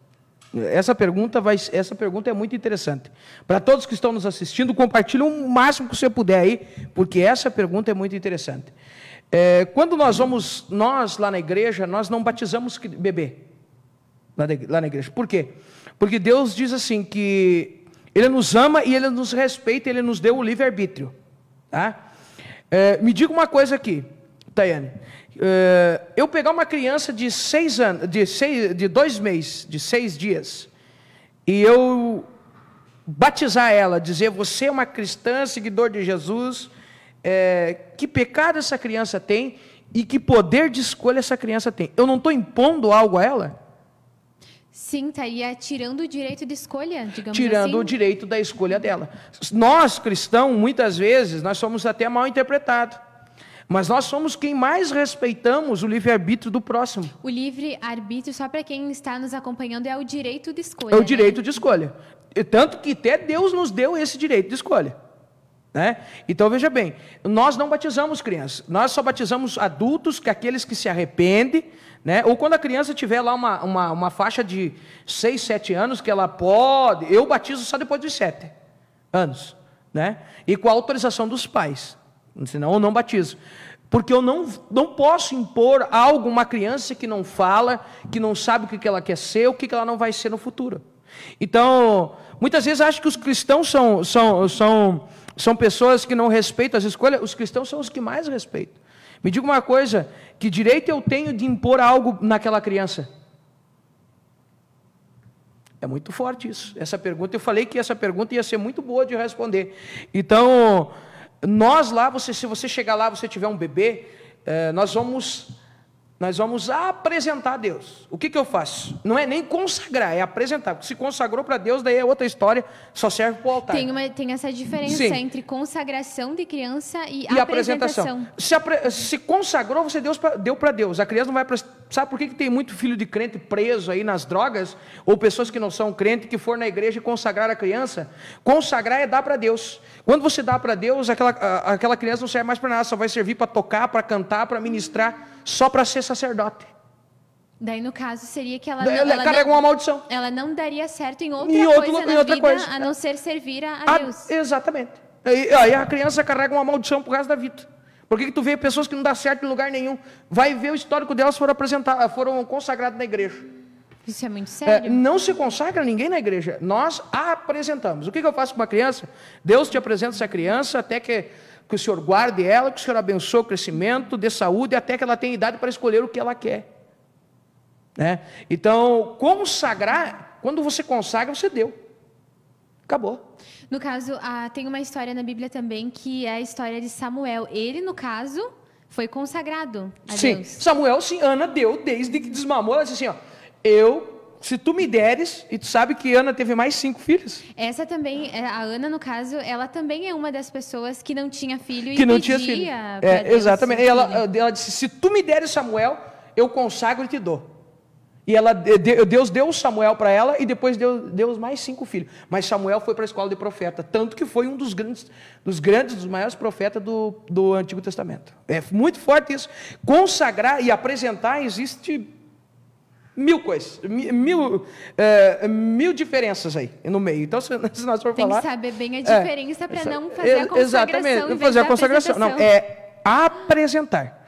Essa pergunta, vai, essa pergunta é muito interessante. Para todos que estão nos assistindo, compartilhe o máximo que você puder aí, porque essa pergunta é muito interessante. É, quando nós vamos, nós lá na igreja, nós não batizamos bebê lá, na igreja. Por quê? Porque Deus diz assim que Ele nos ama e Ele nos respeita, Ele nos deu o livre-arbítrio. Tá? É, me diga uma coisa aqui, Tayane. Eh, eu pegar uma criança de seis anos, de, seis, de dois meses, de seis dias, e eu batizar ela, dizer você é uma cristã, seguidor de Jesus, é, que pecado essa criança tem e que poder de escolha essa criança tem. Eu não estou impondo algo a ela? Sim, estaria tá é tirando o direito de escolha, digamos Tirando assim. o direito da escolha dela. Nós, cristãos, muitas vezes, nós somos até mal interpretados. Mas nós somos quem mais respeitamos o livre-arbítrio do próximo. O livre-arbítrio, só para quem está nos acompanhando, é o direito de escolha. É o né? direito de escolha. E tanto que até Deus nos deu esse direito de escolha. Né? Então veja bem, nós não batizamos crianças, nós só batizamos adultos, que é aqueles que se arrependem, né? ou quando a criança tiver lá uma, uma, uma faixa de 6, 7 anos, que ela pode, eu batizo só depois dos 7 anos, né? e com a autorização dos pais senão eu não batizo. Porque eu não, não posso impor algo uma criança que não fala, que não sabe o que ela quer ser, o que ela não vai ser no futuro. Então, muitas vezes acho que os cristãos são, são, são, são pessoas que não respeitam as escolhas, os cristãos são os que mais respeitam. Me diga uma coisa: que direito eu tenho de impor algo naquela criança? É muito forte isso. Essa pergunta, eu falei que essa pergunta ia ser muito boa de responder. Então, nós lá, você, se você chegar lá, você tiver um bebê, é, nós vamos nós vamos apresentar a Deus. O que, que eu faço? Não é nem consagrar, é apresentar. Porque se consagrou para Deus, daí é outra história, só serve para o altar. Tem, uma, tem essa diferença Sim. entre consagração de criança e, e apresentação. apresentação. Se, se, consagrou, você deu para Deus. A criança não vai Sabe por que, que tem muito filho de crente preso aí nas drogas? Ou pessoas que não são crente que foram na igreja e consagrar a criança? Consagrar é dar para Deus. Quando você dá para Deus, aquela, aquela criança não serve mais para nada, só vai servir para tocar, para cantar, para ministrar, só para ser sacerdote. Daí, no caso, seria que ela, ela, ela carrega não, uma maldição. Ela não daria certo em outra, em outro, coisa, em outra vida, coisa a não ser servir a, a Deus. Exatamente. Aí, aí a criança carrega uma maldição por causa da vida. Por que, que tu vê pessoas que não dá certo em lugar nenhum? Vai ver o histórico delas foram apresentadas, foram consagradas na igreja. Isso é muito é, sério. É, não se consagra ninguém na igreja. Nós apresentamos. O que, que eu faço com uma criança? Deus te apresenta essa criança até que, que o Senhor guarde ela, que o Senhor abençoe o crescimento, dê saúde, até que ela tenha idade para escolher o que ela quer. Né? Então, consagrar, quando você consagra, você deu. Acabou. No caso, ah, tem uma história na Bíblia também que é a história de Samuel. Ele, no caso, foi consagrado a sim. Deus. Samuel, sim, Ana deu desde que desmamou. Ela disse assim, ó, eu, se tu me deres, e tu sabe que Ana teve mais cinco filhos. Essa também, é, a Ana, no caso, ela também é uma das pessoas que não tinha filho e que não tinha filho. É, exatamente. Ela, ela disse, se tu me deres Samuel, eu consagro e te dou. E ela, eh, eh, Deus deu Samuel para ela e depois deu, deu mais cinco filhos. Mas Samuel foi para a escola de profeta, tanto que foi um dos grandes, dos grandes, dos maiores profetas do, do Antigo Testamento. É muito forte isso. Consagrar e apresentar existe mil coisas, mil, é, mil diferenças aí no meio. Então, se, se nós formos falar... Tem que saber bem a é, diferença é, para não fazer a consagração. Exatamente, Não fazer a consagração. Não, é apresentar.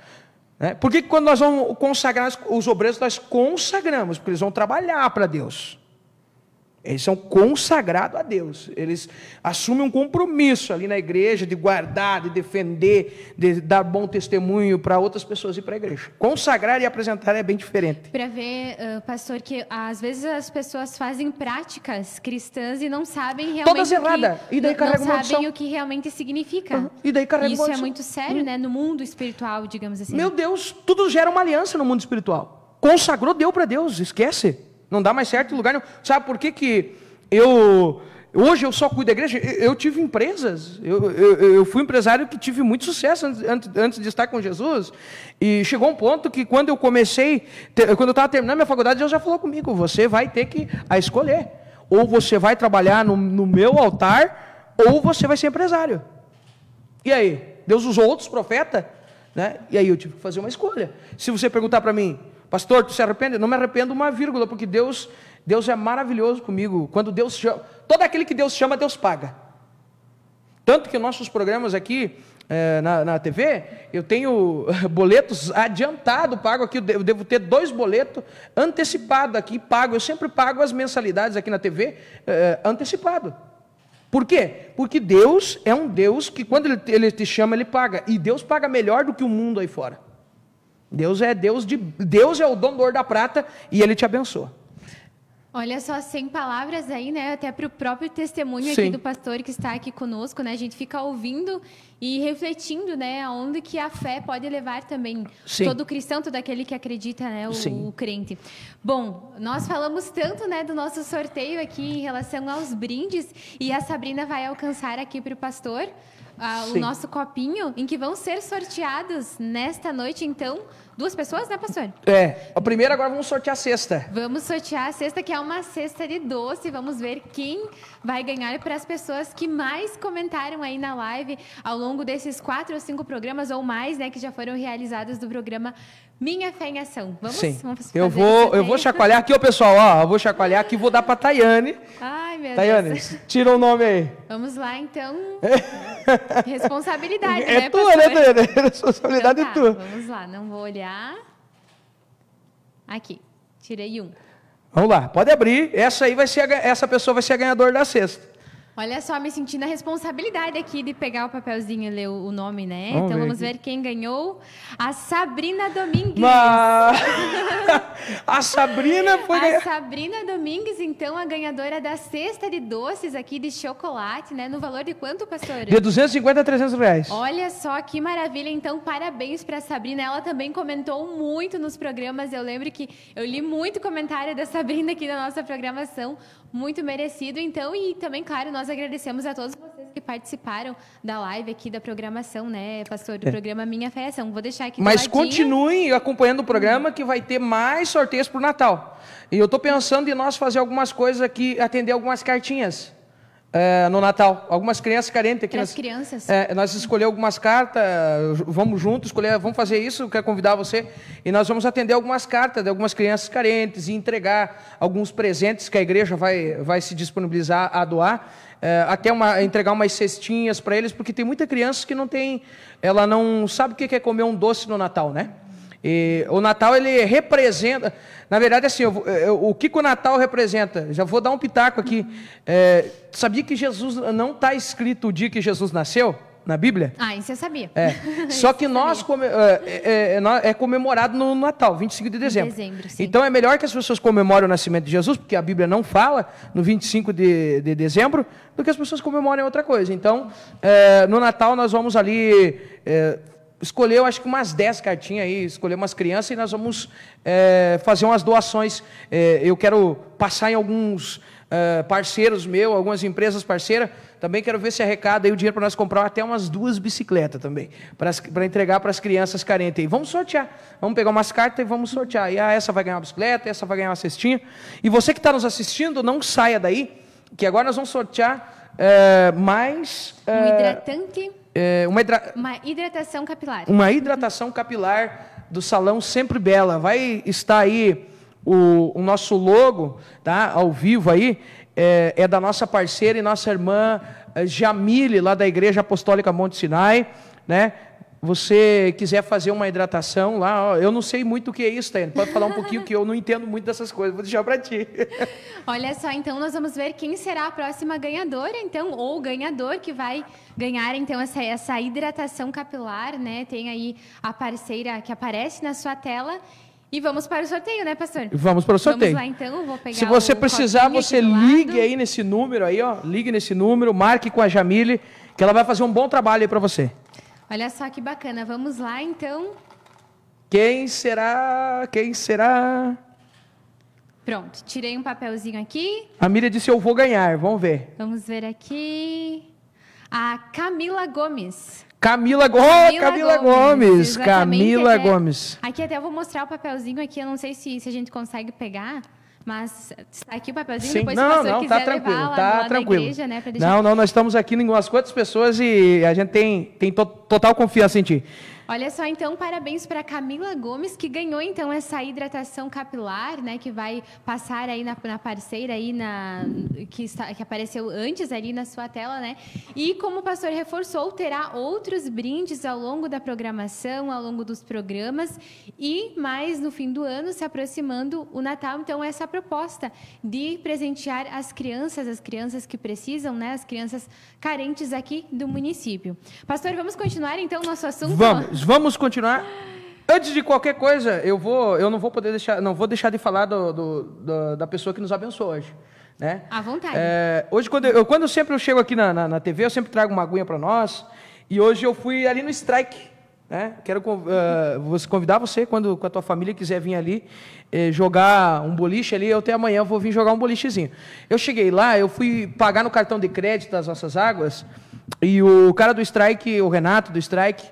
Né? Por que quando nós vamos consagrar os obreiros, nós consagramos? Porque eles vão trabalhar para Deus. Eles são consagrados a Deus. Eles assumem um compromisso ali na igreja de guardar, de defender, de dar bom testemunho para outras pessoas e para a igreja. Consagrar e apresentar é bem diferente. Para ver, uh, pastor, que às vezes as pessoas fazem práticas cristãs e não sabem realmente. Todas erradas. E daí carrega Não sabem o que realmente significa. Uhum. E daí carrega Isso é muito sério, uhum. né? No mundo espiritual, digamos assim. Meu Deus, tudo gera uma aliança no mundo espiritual. Consagrou, deu para Deus, esquece. Não dá mais certo em lugar nenhum. Sabe por que, que eu. Hoje eu só cuido da igreja. Eu tive empresas. Eu, eu, eu fui empresário que tive muito sucesso antes, antes, de estar com Jesus. E chegou um ponto que quando eu comecei, quando eu estava terminando minha faculdade, Deus já falou comigo: você vai ter que a escolher. Ou você vai trabalhar no, no meu altar, ou você vai ser empresário. E aí? Deus usou outros profetas, né? E aí eu tive que fazer uma escolha. Se você perguntar para mim, Pastor, tu se arrepende? Não me arrependo uma vírgula, porque Deus, Deus é maravilhoso comigo. Quando Deus chama, todo aquele que Deus chama, Deus paga. Tanto que nossos programas aqui é, na, na TV, eu tenho eh, boletos adiantado pago aqui, eu devo ter dois boletos antecipado aqui, pago. Eu sempre pago as mensalidades aqui na TV é, eh, antecipado. Por quê? Porque Deus é um Deus que quando ele, ele te chama, ele paga. E Deus paga melhor do que o mundo aí fora. Deus é Deus de Deus é o dono do ouro da prata e ele te abençoa. Olha só, sem palavras aí, né? Até para o próprio testemunho Sim. aqui do pastor que está aqui conosco, né? A gente fica ouvindo e refletindo, né? Aonde que a fé pode levar também Sim. todo cristão, todo aquele que acredita, né? O, o, crente. Bom, nós falamos tanto, né? Do nosso sorteio aqui em relação aos brindes e a Sabrina vai alcançar aqui para o pastor. Ah, o nosso copinho, em que vão ser sorteados nesta noite, então, Duas pessoas, né, pastor? É. A primeira, agora vamos sortear a sexta. Vamos sortear a sexta, que é uma cesta de doce. Vamos ver quem vai ganhar para as pessoas que mais comentaram aí na live ao longo desses quatro ou cinco programas ou mais, né, que já foram realizados do programa Minha Fé em Ação. Vamos? Sim. Vamos eu vou, eu vou chacoalhar aqui, ó, pessoal. Ó, eu vou chacoalhar aqui, vou dar para Tayane. Ai, meu Tayane, Deus. tira o um nome aí. Vamos lá, então. Responsabilidade, é né, tua, né, Tayane? Responsabilidade então, tá, é tua. Vamos lá, não vou olhar Aqui, tirei um. Vamos lá, pode abrir. Essa aí vai ser a, essa pessoa vai ser a ganhadora da sexta. Olha só, me sentindo a responsabilidade aqui de pegar o papelzinho e ler o nome, né? Vamos então ver vamos aqui. ver quem ganhou. A Sabrina Domingues. Mas... a Sabrina foi. A Sabrina Domingues, então, a ganhadora da cesta de doces aqui de chocolate, né? No valor de quanto, pastor? De 250 a 300 reais. Olha só que maravilha. Então, parabéns para a Sabrina. Ela também comentou muito nos programas. Eu lembro que eu li muito comentário da Sabrina aqui na nossa programação muito merecido, então. E também, claro, nós agradecemos a todos vocês que participaram da live aqui, da programação, né, pastor? Do é. programa Minha Fé Ação. Vou deixar aqui. Mas continuem acompanhando o programa, que vai ter mais sorteios para o Natal. E eu estou pensando em nós fazer algumas coisas aqui, atender algumas cartinhas é, no Natal. Algumas crianças carentes aqui. Nós, crianças? É, nós escolhemos algumas cartas, vamos juntos escolher, vamos fazer isso, quero convidar você. E nós vamos atender algumas cartas de algumas crianças carentes e entregar alguns presentes que a igreja vai, vai se disponibilizar a doar. É, até uma, entregar umas cestinhas para eles, porque tem muita criança que não tem, ela não sabe o que é comer um doce no Natal, né? E o Natal ele representa, na verdade, assim, eu, eu, o que, que o Natal representa? Já vou dar um pitaco aqui. É, sabia que Jesus não está escrito o dia que Jesus nasceu na Bíblia? Ah, isso eu sabia. É. Só que nós come, é, é, comemorado no Natal, 25 de dezembro. dezembro então é melhor que as pessoas comemorem o nascimento de Jesus, porque a Bíblia não fala no 25 de, de dezembro, do que as pessoas comemorem outra coisa. Então, no Natal nós vamos ali escolheu acho que umas 10 cartinhas aí, escolheu umas crianças e nós vamos é, fazer umas doações. É, eu quero passar em alguns é, parceiros meus, algumas empresas parceiras. Também quero ver se arrecada aí o dinheiro para nós comprar até umas duas bicicletas também, para entregar para as crianças carentes. aí. vamos sortear. Vamos pegar umas cartas e vamos sortear. E ah, essa vai ganhar uma bicicleta, essa vai ganhar uma cestinha. E você que está nos assistindo, não saia daí, que agora nós vamos sortear mais. Um hidratante é, uma, hidra... uma hidratação capilar. Uma hidratação capilar do Salão Sempre Bela. Vai estar aí o, o nosso logo, tá? Ao vivo aí. É, é, da nossa parceira e nossa irmã eh, Jamile, lá da Igreja Apostólica Monte Sinai, né? você quiser fazer uma hidratação lá, ó, eu não sei muito o que é isso, Pode falar um pouquinho que eu não entendo muito dessas coisas. Vou deixar para ti. Olha só, então nós vamos ver quem será a próxima ganhadora, então, ou ganhador que vai ganhar então essa, essa hidratação capilar, né? Tem aí a parceira que aparece na sua tela. E vamos para o sorteio, né, pastor? Vamos para o sorteio. Vamos lá, então. Vou pegar Se você precisar, você ligue aí nesse número aí, ó. Ligue nesse número, marque com a Jamile, que ela vai fazer um bom trabalho aí para você. Olha só que bacana. Vamos lá, então. Quem será? Quem será? Pronto, tirei um papelzinho aqui. A Miriam disse eu vou ganhar, vamos ver. Vamos ver aqui. A Camila Gomes. Camila, Go Camila, Camila Gomes, Gomes. Camila é. Gomes. Aqui até eu vou mostrar o papelzinho aqui, eu não sei se, se a gente consegue pegar. Mas está aqui o papelzinho, Sim. depois não, se o quiser não, tá tranquilo, tá tranquilo. Igreja, né, deixar... Não, não, nós estamos aqui em umas quantas pessoas e a gente tem, tem to total confiança em ti. Olha só, então, parabéns para Camila Gomes, que ganhou, então, essa hidratação capilar, né? Que vai passar aí na, na parceira aí, na, que, está, que apareceu antes ali na sua tela, né? E como o pastor reforçou, terá outros brindes ao longo da programação, ao longo dos programas e mais no fim do ano, se aproximando o Natal. Então, essa proposta de presentear as crianças, as crianças que precisam, né? As crianças carentes aqui do município. Pastor, vamos continuar, então, nosso assunto? Vamos. Vamos continuar. Antes de qualquer coisa, eu vou, eu não vou poder deixar, não vou deixar de falar do, do, do, da pessoa que nos abençoa hoje. Né? À vontade. É, hoje, quando eu, quando sempre eu chego aqui na, na, na, TV, eu sempre trago uma aguinha para nós. E hoje eu fui ali no Strike. Né? Quero uh, convidar você, quando com a tua família quiser vir ali eh, jogar um boliche ali, eu até amanhã vou vir jogar um bolichezinho. Eu cheguei lá, eu fui pagar no cartão de crédito das nossas águas, e o cara do Strike, o Renato do Strike,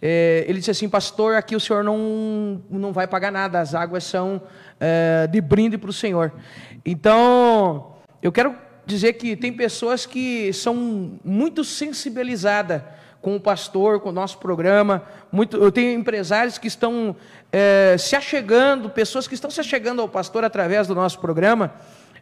é, ele disse assim, pastor, aqui o senhor não, não vai pagar nada, as águas são é, de brinde para o senhor. Então, eu quero dizer que tem pessoas que são muito sensibilizadas com o pastor, com o nosso programa. Muito, eu tenho empresários que estão é, se achegando, pessoas que estão se achegando ao pastor através do nosso programa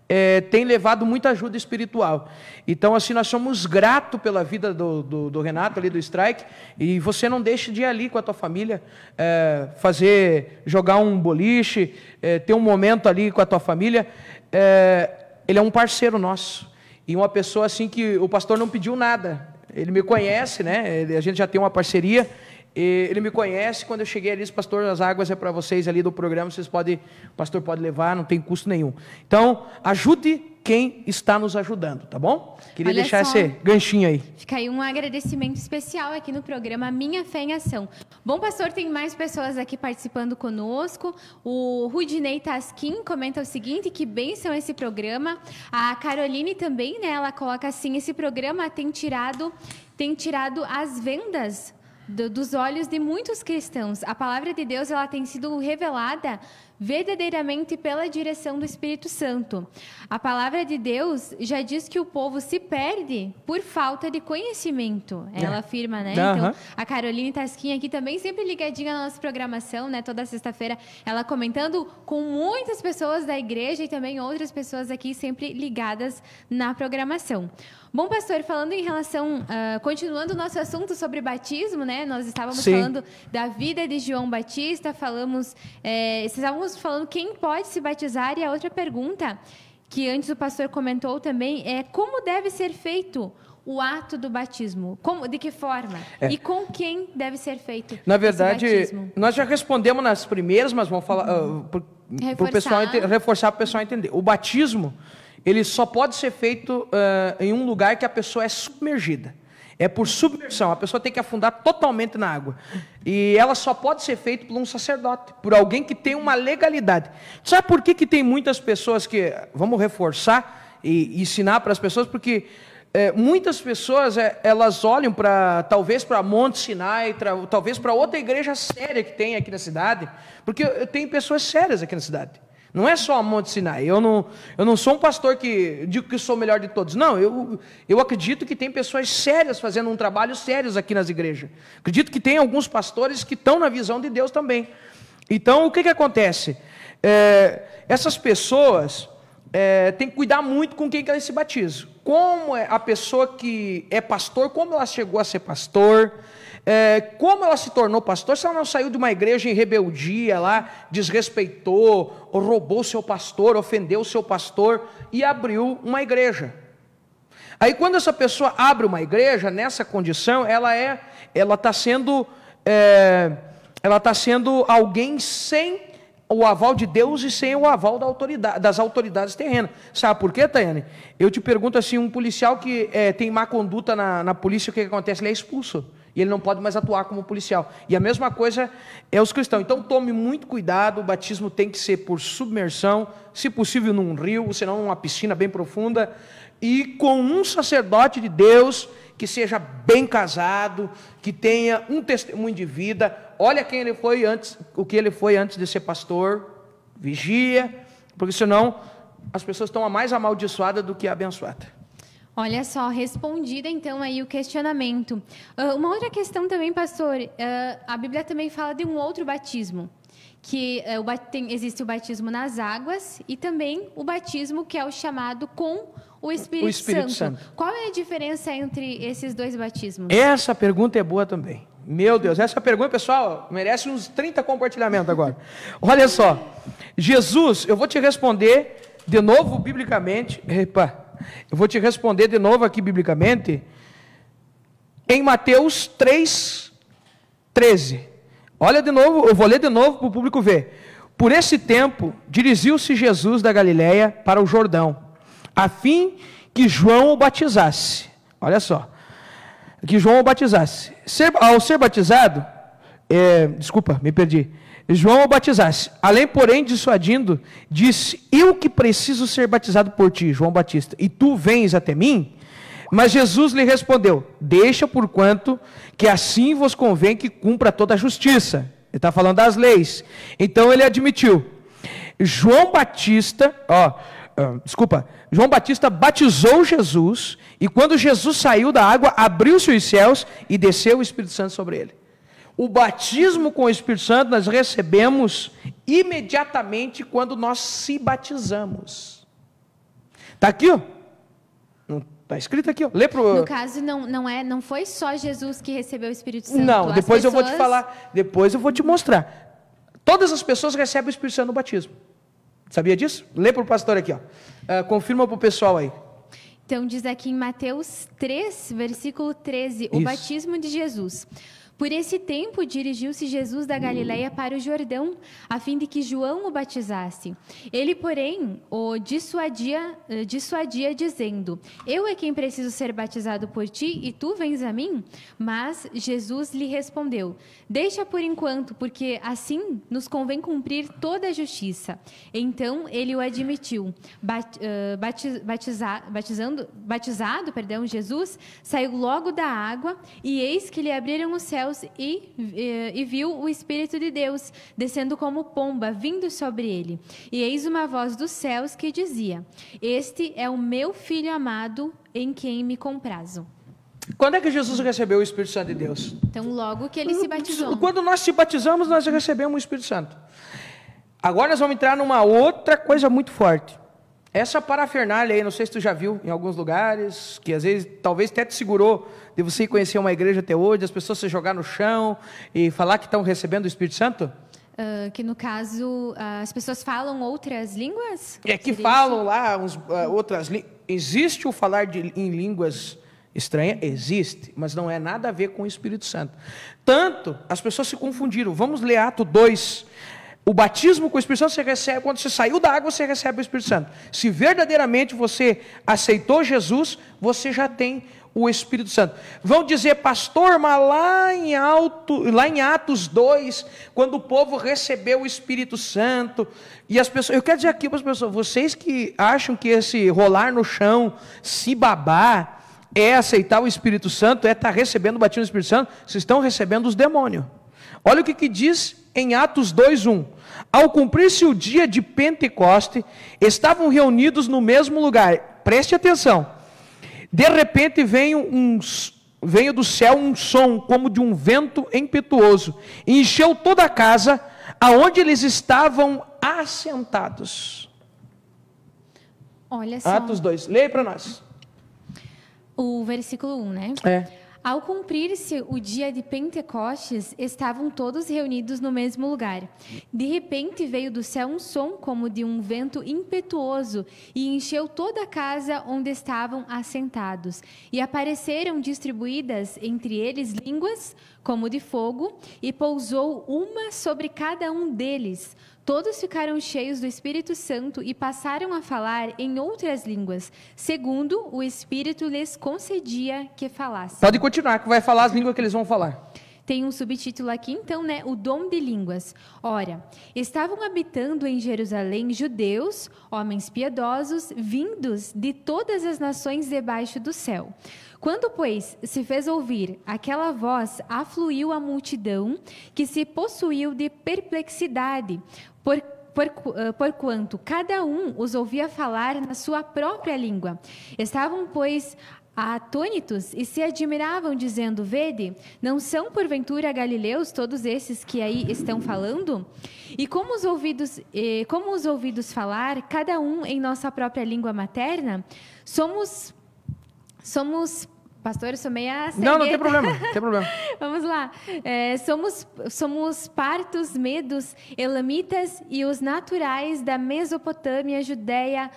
é, tem levado muita ajuda espiritual. Então, assim, nós somos gratos pela vida do, do, do, Renato ali do Strike. E você não deixe de ir ali com a tua família, é, fazer, jogar um boliche, é, ter um momento ali com a tua família. É, ele é um parceiro nosso. E uma pessoa assim que o pastor não pediu nada. Ele me conhece, né? A gente já tem uma parceria. E ele me conhece, quando eu cheguei ali, pastor, as águas é para vocês ali do programa, vocês podem, o pastor pode levar, não tem custo nenhum. Então, ajude quem está nos ajudando, tá bom? Queria Olha deixar só. esse ganchinho aí. Fica aí um agradecimento especial aqui no programa Minha Fé em Ação. Bom, pastor, tem mais pessoas aqui participando conosco. O Rudinei Tasquim comenta o seguinte, que benção esse programa. A Caroline também, né, ela coloca assim, esse programa tem tirado, tem tirado as vendas do, dos olhos de muitos cristãos. A palavra de Deus ela tem sido revelada verdadeiramente pela direção do Espírito Santo. A palavra de Deus já diz que o povo se perde por falta de conhecimento. Ela é. afirma, né? Uhum. Então, a Caroline Tasquinha aqui também sempre ligadinha na nossa programação, né? Toda sexta-feira ela comentando com muitas pessoas da igreja e também outras pessoas aqui sempre ligadas na programação. Bom, pastor, falando em relação, uh, continuando o nosso assunto sobre batismo, né? Nós estávamos Sim. falando da vida de João Batista, falamos, é, eh, estávamos falando quem pode se batizar e a outra pergunta que antes o pastor comentou também é como deve ser feito o ato do batismo? Como, de que forma? É. E com quem deve ser feito? Na verdade, nós já respondemos nas primeiras, mas vamos falar uhum. uh, para o pessoal reforçar para o pessoal entender. O batismo ele só pode ser feito uh, em um lugar que a pessoa é submergida. É por submersão, a pessoa tem que afundar totalmente na água. E ela só pode ser feita por um sacerdote, por alguém que tem uma legalidade. Sabe por que, que tem muitas pessoas que. Vamos reforçar e, e ensinar para as pessoas, porque é, muitas pessoas é, elas olham para talvez para Monte Sinai, tra, talvez para outra igreja séria que tem aqui na cidade, porque tem pessoas sérias aqui na cidade. Não é só a Monte Sinai. Eu não, eu não sou um pastor que digo que sou o melhor de todos. Não, eu, eu acredito que tem pessoas sérias fazendo um trabalho sério aqui nas igrejas. Acredito que tem alguns pastores que estão na visão de Deus também. Então, o que, que acontece? É, essas pessoas é, têm que cuidar muito com quem que elas se batizam. Como é a pessoa que é pastor, como ela chegou a ser pastor, é, como ela se tornou pastor, se ela não saiu de uma igreja em rebeldia lá, desrespeitou, roubou seu pastor, ofendeu seu pastor e abriu uma igreja. Aí quando essa pessoa abre uma igreja nessa condição, ela é, ela está sendo, é, ela está sendo alguém sem o aval de Deus e sem o aval da autoridade, das autoridades terrenas. Sabe por quê, Tayane? Eu te pergunto assim, um policial que é, tem má conduta na, na polícia, o que, que acontece? Ele é expulso. E ele não pode mais atuar como policial. E a mesma coisa é os cristãos. Então tome muito cuidado, o batismo tem que ser por submersão, se possível num rio, senão numa piscina bem profunda, e com um sacerdote de Deus que seja bem casado, que tenha um testemunho de vida. Olha quem ele foi antes, o que ele foi antes de ser pastor. Vigia, porque senão as pessoas estão mais amaldiçoadas do que abençoadas. Olha só, respondida então aí o questionamento. Uh, uma outra questão também, pastor, uh, a Bíblia também fala de um outro batismo, que uh, o bat tem, existe o batismo nas águas e também o batismo que é o chamado com o Espírito, o Espírito Santo. Santo. Qual é a diferença entre esses dois batismos? Essa pergunta é boa também. Meu Deus, essa pergunta, pessoal, merece uns 30 compartilhamentos agora. Olha só, Jesus, eu vou te responder de novo biblicamente. Epa, eu vou te responder de novo aqui biblicamente. Em Mateus 3, 13. Olha de novo, eu vou ler de novo para o público ver. Por esse tempo, dirigiu-se Jesus da Galiléia para o Jordão, a fim que João o batizasse. Olha só. Que João o batizasse. Ser, ao ser batizado, é, desculpa, me perdi. João o batizasse. Além, porém, dissuadindo, disse: Eu que preciso ser batizado por ti, João Batista, e tu vens até mim? Mas Jesus lhe respondeu: Deixa porquanto que assim vos convém que cumpra toda a justiça. Ele está falando das leis. Então ele admitiu. João Batista, ó, ah, desculpa, João Batista batizou Jesus, e quando Jesus saiu da água, abriu-se os céus e desceu o Espírito Santo sobre ele. O batismo com o Espírito Santo nós recebemos imediatamente quando nós se batizamos. Está aqui, ó. Está escrito aqui, ó. Lê pro... No caso, não, não, é, não foi só Jesus que recebeu o Espírito Santo. Não, depois pessoas... eu vou te falar, depois eu vou te mostrar. Todas as pessoas recebem o Espírito Santo no batismo. Sabia disso? Lê para o pastor aqui, ó. Uh, confirma para o pessoal aí. Então, diz aqui em Mateus 3, versículo 13, Isso. o batismo de Jesus. Por esse tempo dirigiu-se Jesus da Galiléia para o Jordão, a fim de que João o batizasse. Ele, porém, o dissuadia, eh, dissuadia dizendo: Eu é quem preciso ser batizado por ti, e tu vens a mim? Mas Jesus lhe respondeu: Deixa por enquanto, porque assim nos convém cumprir toda a justiça. Então ele o admitiu. Eh, batiza, batizando, batizado, perdão, Jesus saiu logo da água, e eis que lhe abriram o céu céus e, e, e viu o Espírito de Deus descendo como pomba, vindo sobre ele. E eis uma voz dos céus que dizia: Este é o meu filho amado, em quem me comprazo. Quando é que Jesus recebeu o Espírito Santo de Deus? Então, logo que ele se batizou. Quando nós se batizamos, nós recebemos o Espírito Santo. Agora nós vamos entrar numa outra coisa muito forte. Essa parafernália aí, não sei se tu já viu em alguns lugares, que às vezes talvez até te segurou de você conhecer uma igreja até hoje, as pessoas se jogar no chão e falar que estão recebendo o Espírito Santo? Uh, que no caso ah, as pessoas falam outras línguas? É que falam isso? lá uns, uh, outras línguas. Existe o falar de, em línguas estranhas? Existe, mas não é nada a ver com o Espírito Santo. Tanto as pessoas se confundiram. Vamos ler Ato 2, o batismo com o Espírito Santo você recebe quando você saiu da água, você recebe o Espírito Santo. Se verdadeiramente você aceitou Jesus, você já tem o Espírito Santo. Vão dizer, pastor, mas lá em, alto, lá em Atos 2, quando o povo recebeu o Espírito Santo, e as pessoas, eu quero dizer aqui para as pessoas, vocês que acham que esse rolar no chão, se babar, é aceitar o Espírito Santo, é estar tá recebendo o batismo do Espírito Santo, vocês estão recebendo os demônios. Olha o que, que diz em Atos 1. Ao cumprir-se o dia de Pentecoste, estavam reunidos no mesmo lugar. Preste atenção. De repente veio, um, veio do céu um som como de um vento impetuoso, e encheu toda a casa aonde eles estavam assentados. Olha só. Atos 2. Leia para nós. O versículo 1, né? É. Ao cumprir-se o dia de Pentecostes, estavam todos reunidos no mesmo lugar. De repente veio do céu um som como de um vento impetuoso e encheu toda a casa onde estavam assentados. E apareceram distribuídas entre eles línguas como de fogo e pousou uma sobre cada um deles. Todos ficaram cheios do Espírito Santo e passaram a falar em outras línguas, segundo o Espírito lhes concedia que falassem. Pode continuar, que vai falar as línguas que eles vão falar. Tem um subtítulo aqui, então, né? O dom de línguas. Ora, estavam habitando em Jerusalém judeus, homens piedosos, vindos de todas as nações debaixo do céu. Quando, pois, se fez ouvir aquela voz, afluiu a multidão, que se possuiu de perplexidade, por, por, eh, porquanto cada um os ouvia falar na sua própria língua. Estavam, pois, atônitos e se admiravam, dizendo: Vede, não são porventura galileus todos esses que aí estão falando? E como os ouvidos, eh, como os ouvidos falar, cada um em nossa própria língua materna, somos somos Pastor, eu sou meia cegueta. Não, não tem problema, não tem problema. Vamos lá. É, somos, somos partos, medos, elamitas e os naturais da Mesopotâmia, Judéia,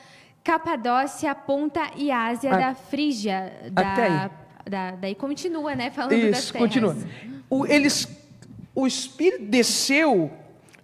Capadócia, Ponta e Ásia A... da Frígia. Da, Até aí. Da, daí continua, né? Falando Isso, das terras. continua. O, eles, o Espírito desceu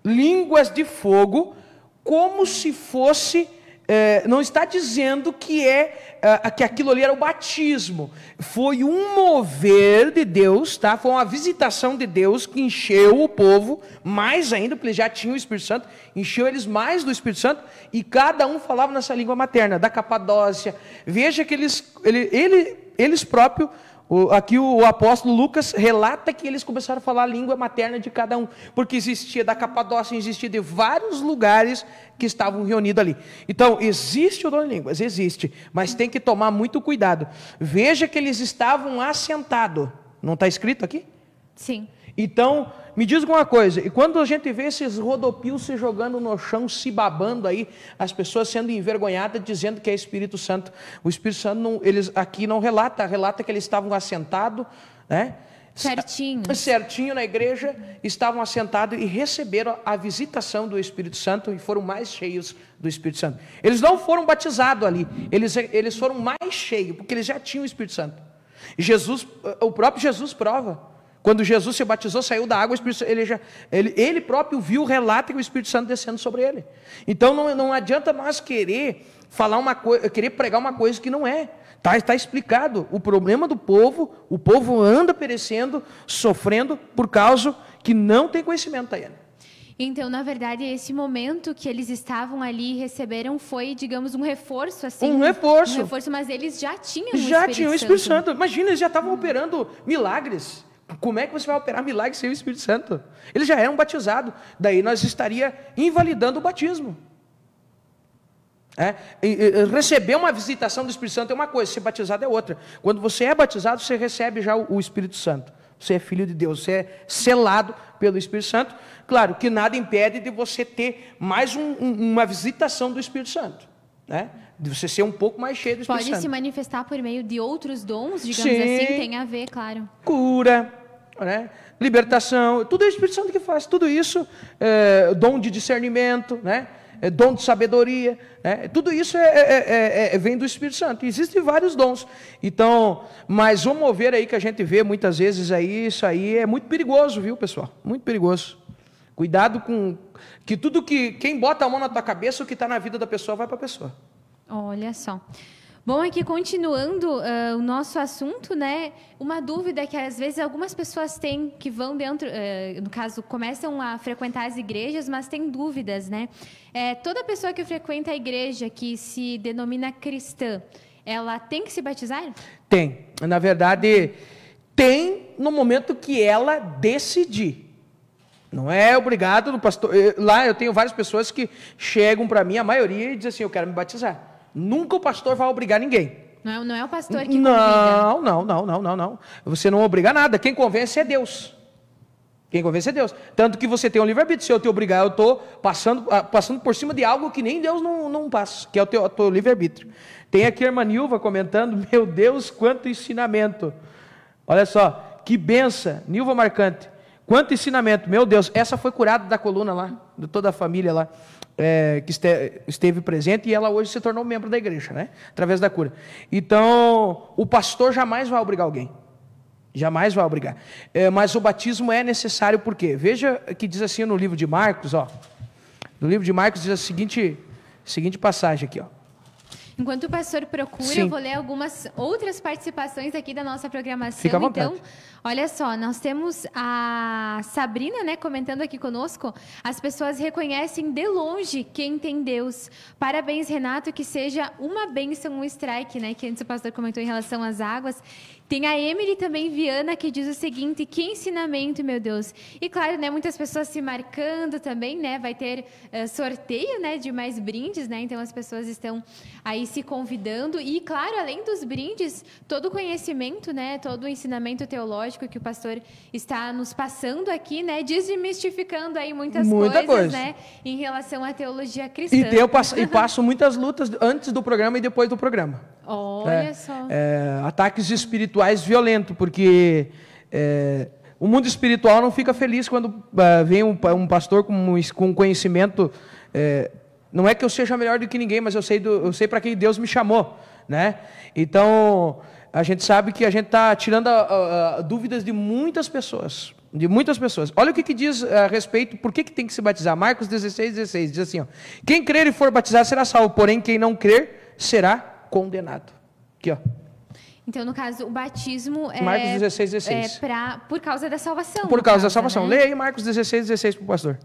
línguas de fogo como se fosse é, não está dizendo que é, é que aquilo ali era o batismo. Foi um mover de Deus, tá? Foi uma visitação de Deus que encheu o povo mais ainda, porque eles já tinham o Espírito Santo, encheu eles mais do Espírito Santo e cada um falava nessa língua materna, da Capadócia. Veja que eles, ele, ele, eles próprios o, aqui o, o, apóstolo Lucas relata que eles começaram a falar a língua materna de cada um, porque existia da Capadócia, existia de vários lugares que estavam reunidos ali. Então, existe o dono de línguas? Existe, mas tem que tomar muito cuidado. Veja que eles estavam assentados. Não está escrito aqui? Sim. Então, me diz uma coisa, e quando a gente vê esses rodopios se jogando no chão, se babando aí, as pessoas sendo envergonhadas, dizendo que é Espírito Santo. O Espírito Santo, não, eles, aqui não relata, relata que eles estavam assentados, né? Certinho. Certinho na igreja, estavam assentados e receberam a visitação do Espírito Santo e foram mais cheios do Espírito Santo. Eles não foram batizados ali, eles, eles foram mais cheios, porque eles já tinham o Espírito Santo. Jesus, eh, o próprio Jesus prova. Quando Jesus se batizou, saiu da água, ele, já, ele, ele próprio viu o relato que o Espírito Santo descendo sobre ele. Então não, não adianta mais querer falar uma coisa, querer pregar uma coisa que não é. Está tá explicado o problema do povo, o povo anda perecendo, sofrendo por causa que não tem conhecimento, Tayane. Então, na verdade, esse momento que eles estavam ali e receberam foi, digamos, um reforço, assim. Um reforço. Um reforço, mas eles já tinham já o Espírito tinham o Espírito Santo. Santo. Imagina, eles já estavam hum. operando milagres. Como é que você vai operar milagres sem o Espírito Santo? Ele já é um batizado, daí nós estaria invalidando o batismo. É, receber uma visitação do Espírito Santo é uma coisa, ser batizado é outra. Quando você é batizado, você recebe já o, o Espírito Santo. Você é filho de Deus, você é selado pelo Espírito Santo. Claro que nada impede de você ter mais um, um, uma visitação do Espírito Santo. Né? De você ser um pouco mais cheio do Espírito Pode Santo. Pode se manifestar por meio de outros dons, digamos assim, Sim. assim, tem a ver, claro. Cura, né? libertação, tudo é o Espírito Santo que faz, tudo isso é dom de discernimento, né? É dom de sabedoria, né? tudo isso é, é, é, é vem do Espírito Santo. Existem vários dons. Então, mas o mover aí que a gente vê muitas vezes aí, isso aí é muito perigoso, viu, pessoal? Muito perigoso. Cuidado com que tudo que quem bota a mão na tua cabeça, o que está na vida da pessoa vai para a pessoa. Olha só. Bom, é que continuando uh, o nosso assunto, né? Uma dúvida é que às vezes algumas pessoas têm que vão dentro, uh, no caso, começam a frequentar as igrejas, mas têm dúvidas, né? É, toda pessoa que frequenta a igreja que se denomina cristã, ela tem que se batizar? Tem. Na verdade, tem no momento que ela decidir. Não é obrigado do pastor. lá eu tenho várias pessoas que chegam para mim, a maioria, e dizem assim: eu quero me batizar. Nunca o pastor vai obrigar ninguém. Não, é, não é o pastor que não, convida. Não, não, não, não, não. Você não obriga nada. Quem convence é Deus. Quem convence é Deus. Tanto que você tem um livre-arbítrio. Se eu te obrigar, eu estou passando, ah, passando por cima de algo que nem Deus não, não passa, que é o teu, teu livre-arbítrio. Tem aqui a irmã Nilva comentando: Meu Deus, quanto ensinamento. Olha só, que benção. Nilva Marcante. Quanto ensinamento, meu Deus, essa foi curada da coluna lá, de toda a família lá, é, que este, esteve presente, e ela hoje se tornou membro da igreja, né? Através da cura. Então, o pastor jamais vai obrigar alguém. Jamais vai obrigar. É, mas o batismo é necessário porque Veja que diz assim no livro de Marcos, ó. No livro de Marcos diz a seguinte, seguinte passagem aqui, ó. Enquanto o pastor procura, Sim. eu vou ler algumas outras participações aqui da nossa programação. Fica à Então, olha só, nós temos a Sabrina, né, comentando aqui conosco. As pessoas reconhecem de longe quem tem Deus. Parabéns, Renato, que seja uma bênção um strike, né, que antes o pastor comentou em relação às águas. Tem a Emily também Viana que diz o seguinte: que ensinamento, meu Deus. E claro, né, muitas pessoas se marcando também, né? Vai ter uh, sorteio, né, de mais brindes, né? Então as pessoas estão aí se convidando e claro, além dos brindes, todo o conhecimento, né, todo o ensinamento teológico que o pastor está nos passando aqui, né, desmistificando aí muitas Muita coisas, coisa. né, em relação à teologia cristã. E, eu passo, e passo muitas lutas antes do programa e depois do programa. Olha é, só. É, ataques espirituais espirituais violento, porque é, o mundo espiritual não fica feliz quando é, vem um, um, pastor com, com conhecimento. É, não é que eu seja melhor do que ninguém, mas eu sei, do, eu sei para quem Deus me chamou, né? Então a gente sabe que a gente está tirando a, a, dúvidas de muitas pessoas. De muitas pessoas. Olha o que, que, diz é, a respeito, por que, que tem que se batizar? Marcos 16, 16 diz assim: ó, Quem crer e for batizado será salvo, porém quem não crer será condenado. Aqui, ó. Então, no caso, o batismo é. Marcos 16, 16. É pra, por causa da salvação. Por causa, causa da salvação. Né? Leia aí Marcos 16, 16 para o pastor.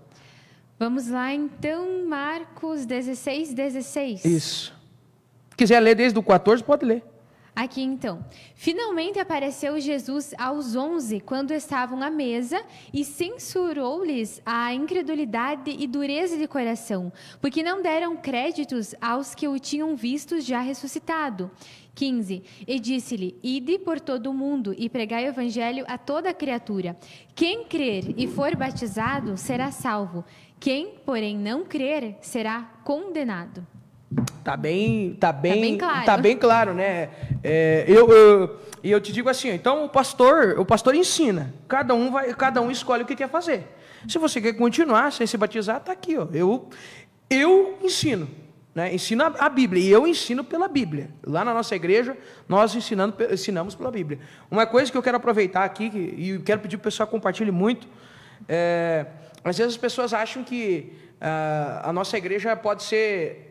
Vamos lá, então, Marcos 16, 16. Isso. Quiser ler desde o 14, pode ler. Aqui então. Finalmente apareceu Jesus aos onze, quando estavam à mesa, e censurou-lhes a incredulidade e dureza de coração, porque não deram créditos aos que o tinham visto já ressuscitado. 15. E disse-lhe: Ide por todo o mundo e pregai o evangelho a toda criatura. Quem crer e for batizado será salvo. Quem, porém, não crer será condenado. Tá bem, tá, tá bem, tá bem claro, tá bem claro né? É, eu, eu, eu te digo assim, então o pastor, o pastor ensina. Cada um vai, cada um escolhe o que quer fazer. Se você quer continuar sem se batizar, tá aqui, ó. Eu, eu ensino, né? Ensino a, a Bíblia e eu ensino pela Bíblia. Lá na nossa igreja, nós ensinando, ensinamos pela Bíblia. Uma coisa que eu quero aproveitar aqui e quero pedir para o pessoal compartilhe muito. É, às vezes as pessoas acham que a, ah, a nossa igreja pode ser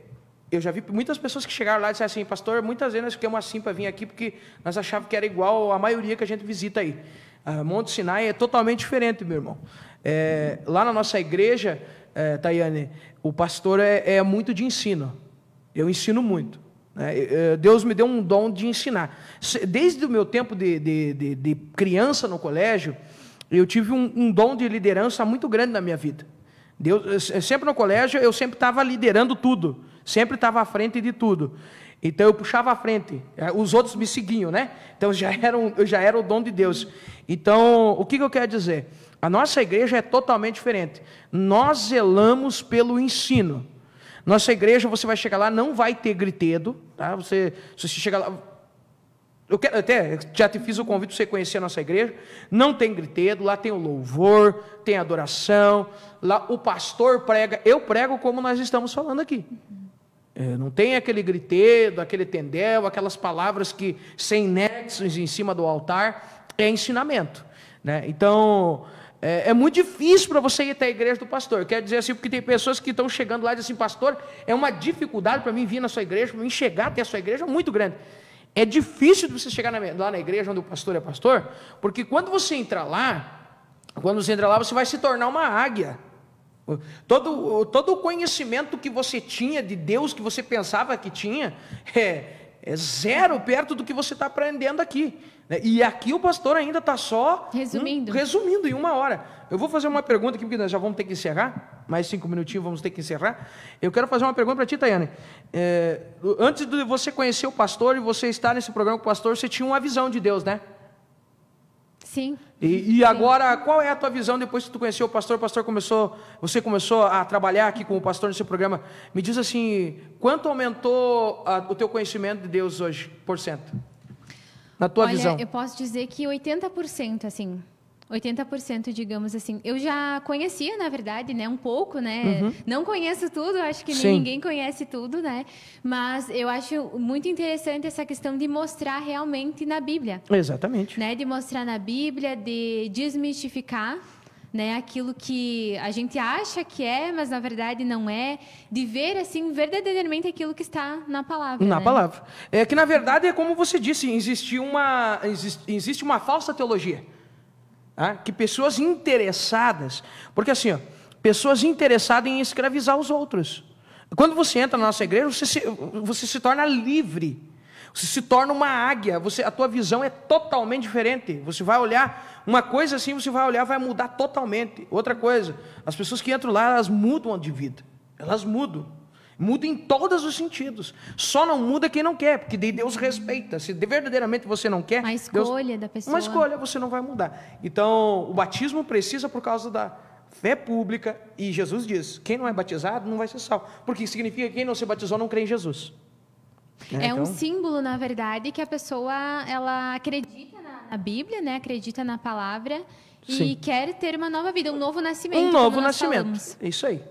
eu já vi muitas pessoas que chegaram lá e disseram assim, pastor, muitas vezes nós ficamos assim para vir aqui porque nós achávamos que era igual a maioria que a gente visita aí. Ah, Monte Sinai é totalmente diferente, meu irmão. É, lá na nossa igreja, é, Tayane, o pastor é, é, muito de ensino. Eu ensino muito. Né? Deus me deu um dom de ensinar. Desde o meu tempo de, de, de, de criança no colégio, eu tive um, um dom de liderança muito grande na minha vida. Deus, sempre no colégio, eu sempre estava liderando tudo. Sempre estava à frente de tudo. Então eu puxava a frente, é, os outros me seguiam, né? Então eu já era, um, eu já era o dom de Deus. Então, o que, que eu quero dizer? A nossa igreja é totalmente diferente. Nós zelamos pelo ensino. Nossa igreja, você vai chegar lá, não vai ter gritedo, tá? Você, se você chegar lá, eu quero, até já te fiz o convite para você conhecer a nossa igreja. Não tem gritedo, lá tem o louvor, tem adoração, lá o pastor prega, eu prego como nós estamos falando aqui. É, não tem aquele gritedo, aquele tendel, aquelas palavras que sem nexos em cima do altar é ensinamento. Né? Então, é, é, muito difícil para você ir até a igreja do pastor. Eu quero dizer assim, porque tem pessoas que estão chegando lá e dizem assim, pastor, é uma dificuldade para mim vir na sua igreja, para mim chegar até a sua igreja muito grande. É difícil você chegar na, lá na igreja onde o pastor é pastor, porque quando você entra lá, quando você entra lá, você vai se tornar uma águia. Todo, todo o conhecimento que você tinha de Deus, que você pensava que tinha, é, é zero perto do que você está aprendendo aqui. Né? E aqui o pastor ainda está só. Hum, resumindo. Um, resumindo em uma hora. Eu vou fazer uma pergunta aqui, porque nós já vamos ter que encerrar. Mais cinco minutinhos, vamos ter que encerrar. Eu quero fazer uma pergunta para ti, Tayane. É, antes de você conhecer o pastor e você estar nesse programa com o pastor, você tinha uma visão de Deus, né? Sim. E, e agora, Sim. qual é a tua visão depois que tu conheceu o pastor? O pastor começou, você começou a trabalhar aqui com o pastor nesse programa. Me diz assim, quanto aumentou a, o teu conhecimento de Deus hoje, por cento? Na tua Olha, visão? Eu posso dizer que 80%, assim. 80%, digamos assim. Eu já conhecia, na verdade, né, um pouco, né? Uhum. Não conheço tudo, acho que ninguém conhece tudo, né? Mas eu acho muito interessante essa questão de mostrar realmente na Bíblia. Exatamente. Né? De mostrar na Bíblia, de desmistificar né, aquilo que a gente acha que é, mas na verdade não é, de ver assim verdadeiramente aquilo que está na palavra. Na né? palavra. É que na verdade é como você disse, existe uma existe, existe uma falsa teologia ah, que pessoas interessadas, porque assim, ó, pessoas interessadas em escravizar os outros. Quando você entra na nossa igreja, você se, você se torna livre. Você se torna uma águia, você, a tua visão é totalmente diferente. Você vai olhar uma coisa assim, você vai olhar, vai mudar totalmente. Outra coisa, as pessoas que entram lá, elas mudam de vida. Elas mudam. Muda em todos os sentidos. Só não muda quem não quer, porque Deus respeita. Se verdadeiramente você não quer. Uma escolha Deus, da pessoa. Uma escolha, você não vai mudar. Então, o batismo precisa por causa da fé pública. E Jesus diz: quem não é batizado não vai ser salvo. Porque significa que quem não se batizou não crê em Jesus. É, é então... um símbolo, na verdade, que a pessoa ela acredita na Bíblia, né? acredita na palavra. Sim. E quer ter uma nova vida, um novo nascimento. Um novo nascimento. Falamos. É isso aí.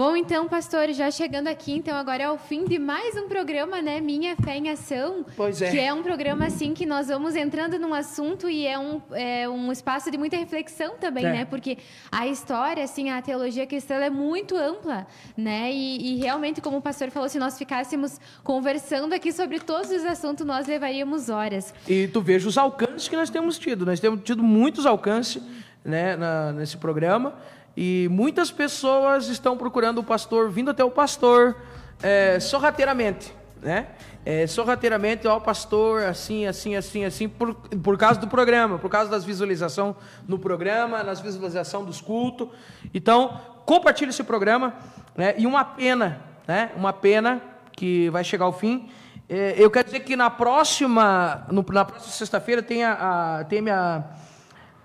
Bom, então, pastor, já chegando aqui, então agora é o fim de mais um programa, né? Minha Fé em Ação. Pois é. Que é um programa, assim, que nós vamos entrando num assunto e é um, é um espaço de muita reflexão também, é. né? Porque a história, assim, a teologia cristã é muito ampla, né? E, e, realmente, como o pastor falou, se nós ficássemos conversando aqui sobre todos os assuntos, nós levaríamos horas. E tu veja os alcances que nós temos tido. Nós temos tido muitos alcances né, na, nesse programa. E muitas pessoas estão procurando o pastor, vindo até o pastor, é, sorrateiramente, né? É, sorrateiramente, ó, pastor, assim, assim, assim, assim, por, por causa do programa, por causa das visualizações no programa, nas visualizações dos cultos. Então, compartilhe esse programa, né? E uma pena, né? Uma pena que vai chegar ao fim. É, eu quero dizer que na próxima, no, na próxima sexta-feira tem a, a, tem a,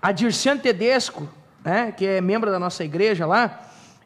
a Dirciane Tedesco, né, que é membro da nossa igreja lá,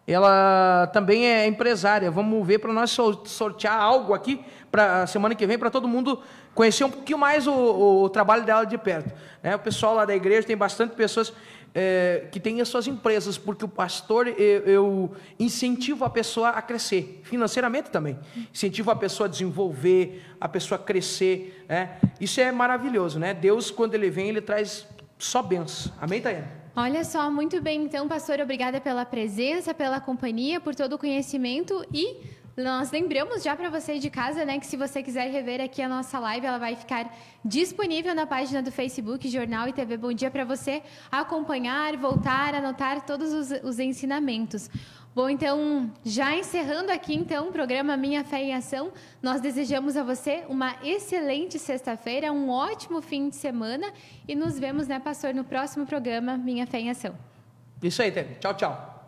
ela também é empresária. Vamos ver para nós sortear algo aqui para a semana que vem, para todo mundo conhecer um pouquinho mais o, o, o trabalho dela de perto. Né? O pessoal lá da igreja tem bastante pessoas é, que têm as suas empresas, porque o pastor, eu, eu, incentivo a pessoa a crescer, financeiramente também. Incentivo a pessoa a desenvolver, a pessoa a crescer. Né? Isso é maravilhoso, né? Deus, quando Ele vem, Ele traz só bênçãos. Amém, Tayana? Olha só, muito bem. Então, pastor, obrigada pela presença, pela companhia, por todo o conhecimento e nós lembramos já para você de casa, né, que se você quiser rever aqui a nossa live, ela vai ficar disponível na página do Facebook Jornal e TV Bom Dia para você acompanhar, voltar, anotar todos os, os ensinamentos. Bom, então, já encerrando aqui então o programa Minha Fé em Ação, nós desejamos a você uma excelente sexta-feira, um ótimo fim de semana e nos vemos, né, pastor, no próximo programa Minha Fé em Ação. Isso aí, Teve. Tchau, tchau.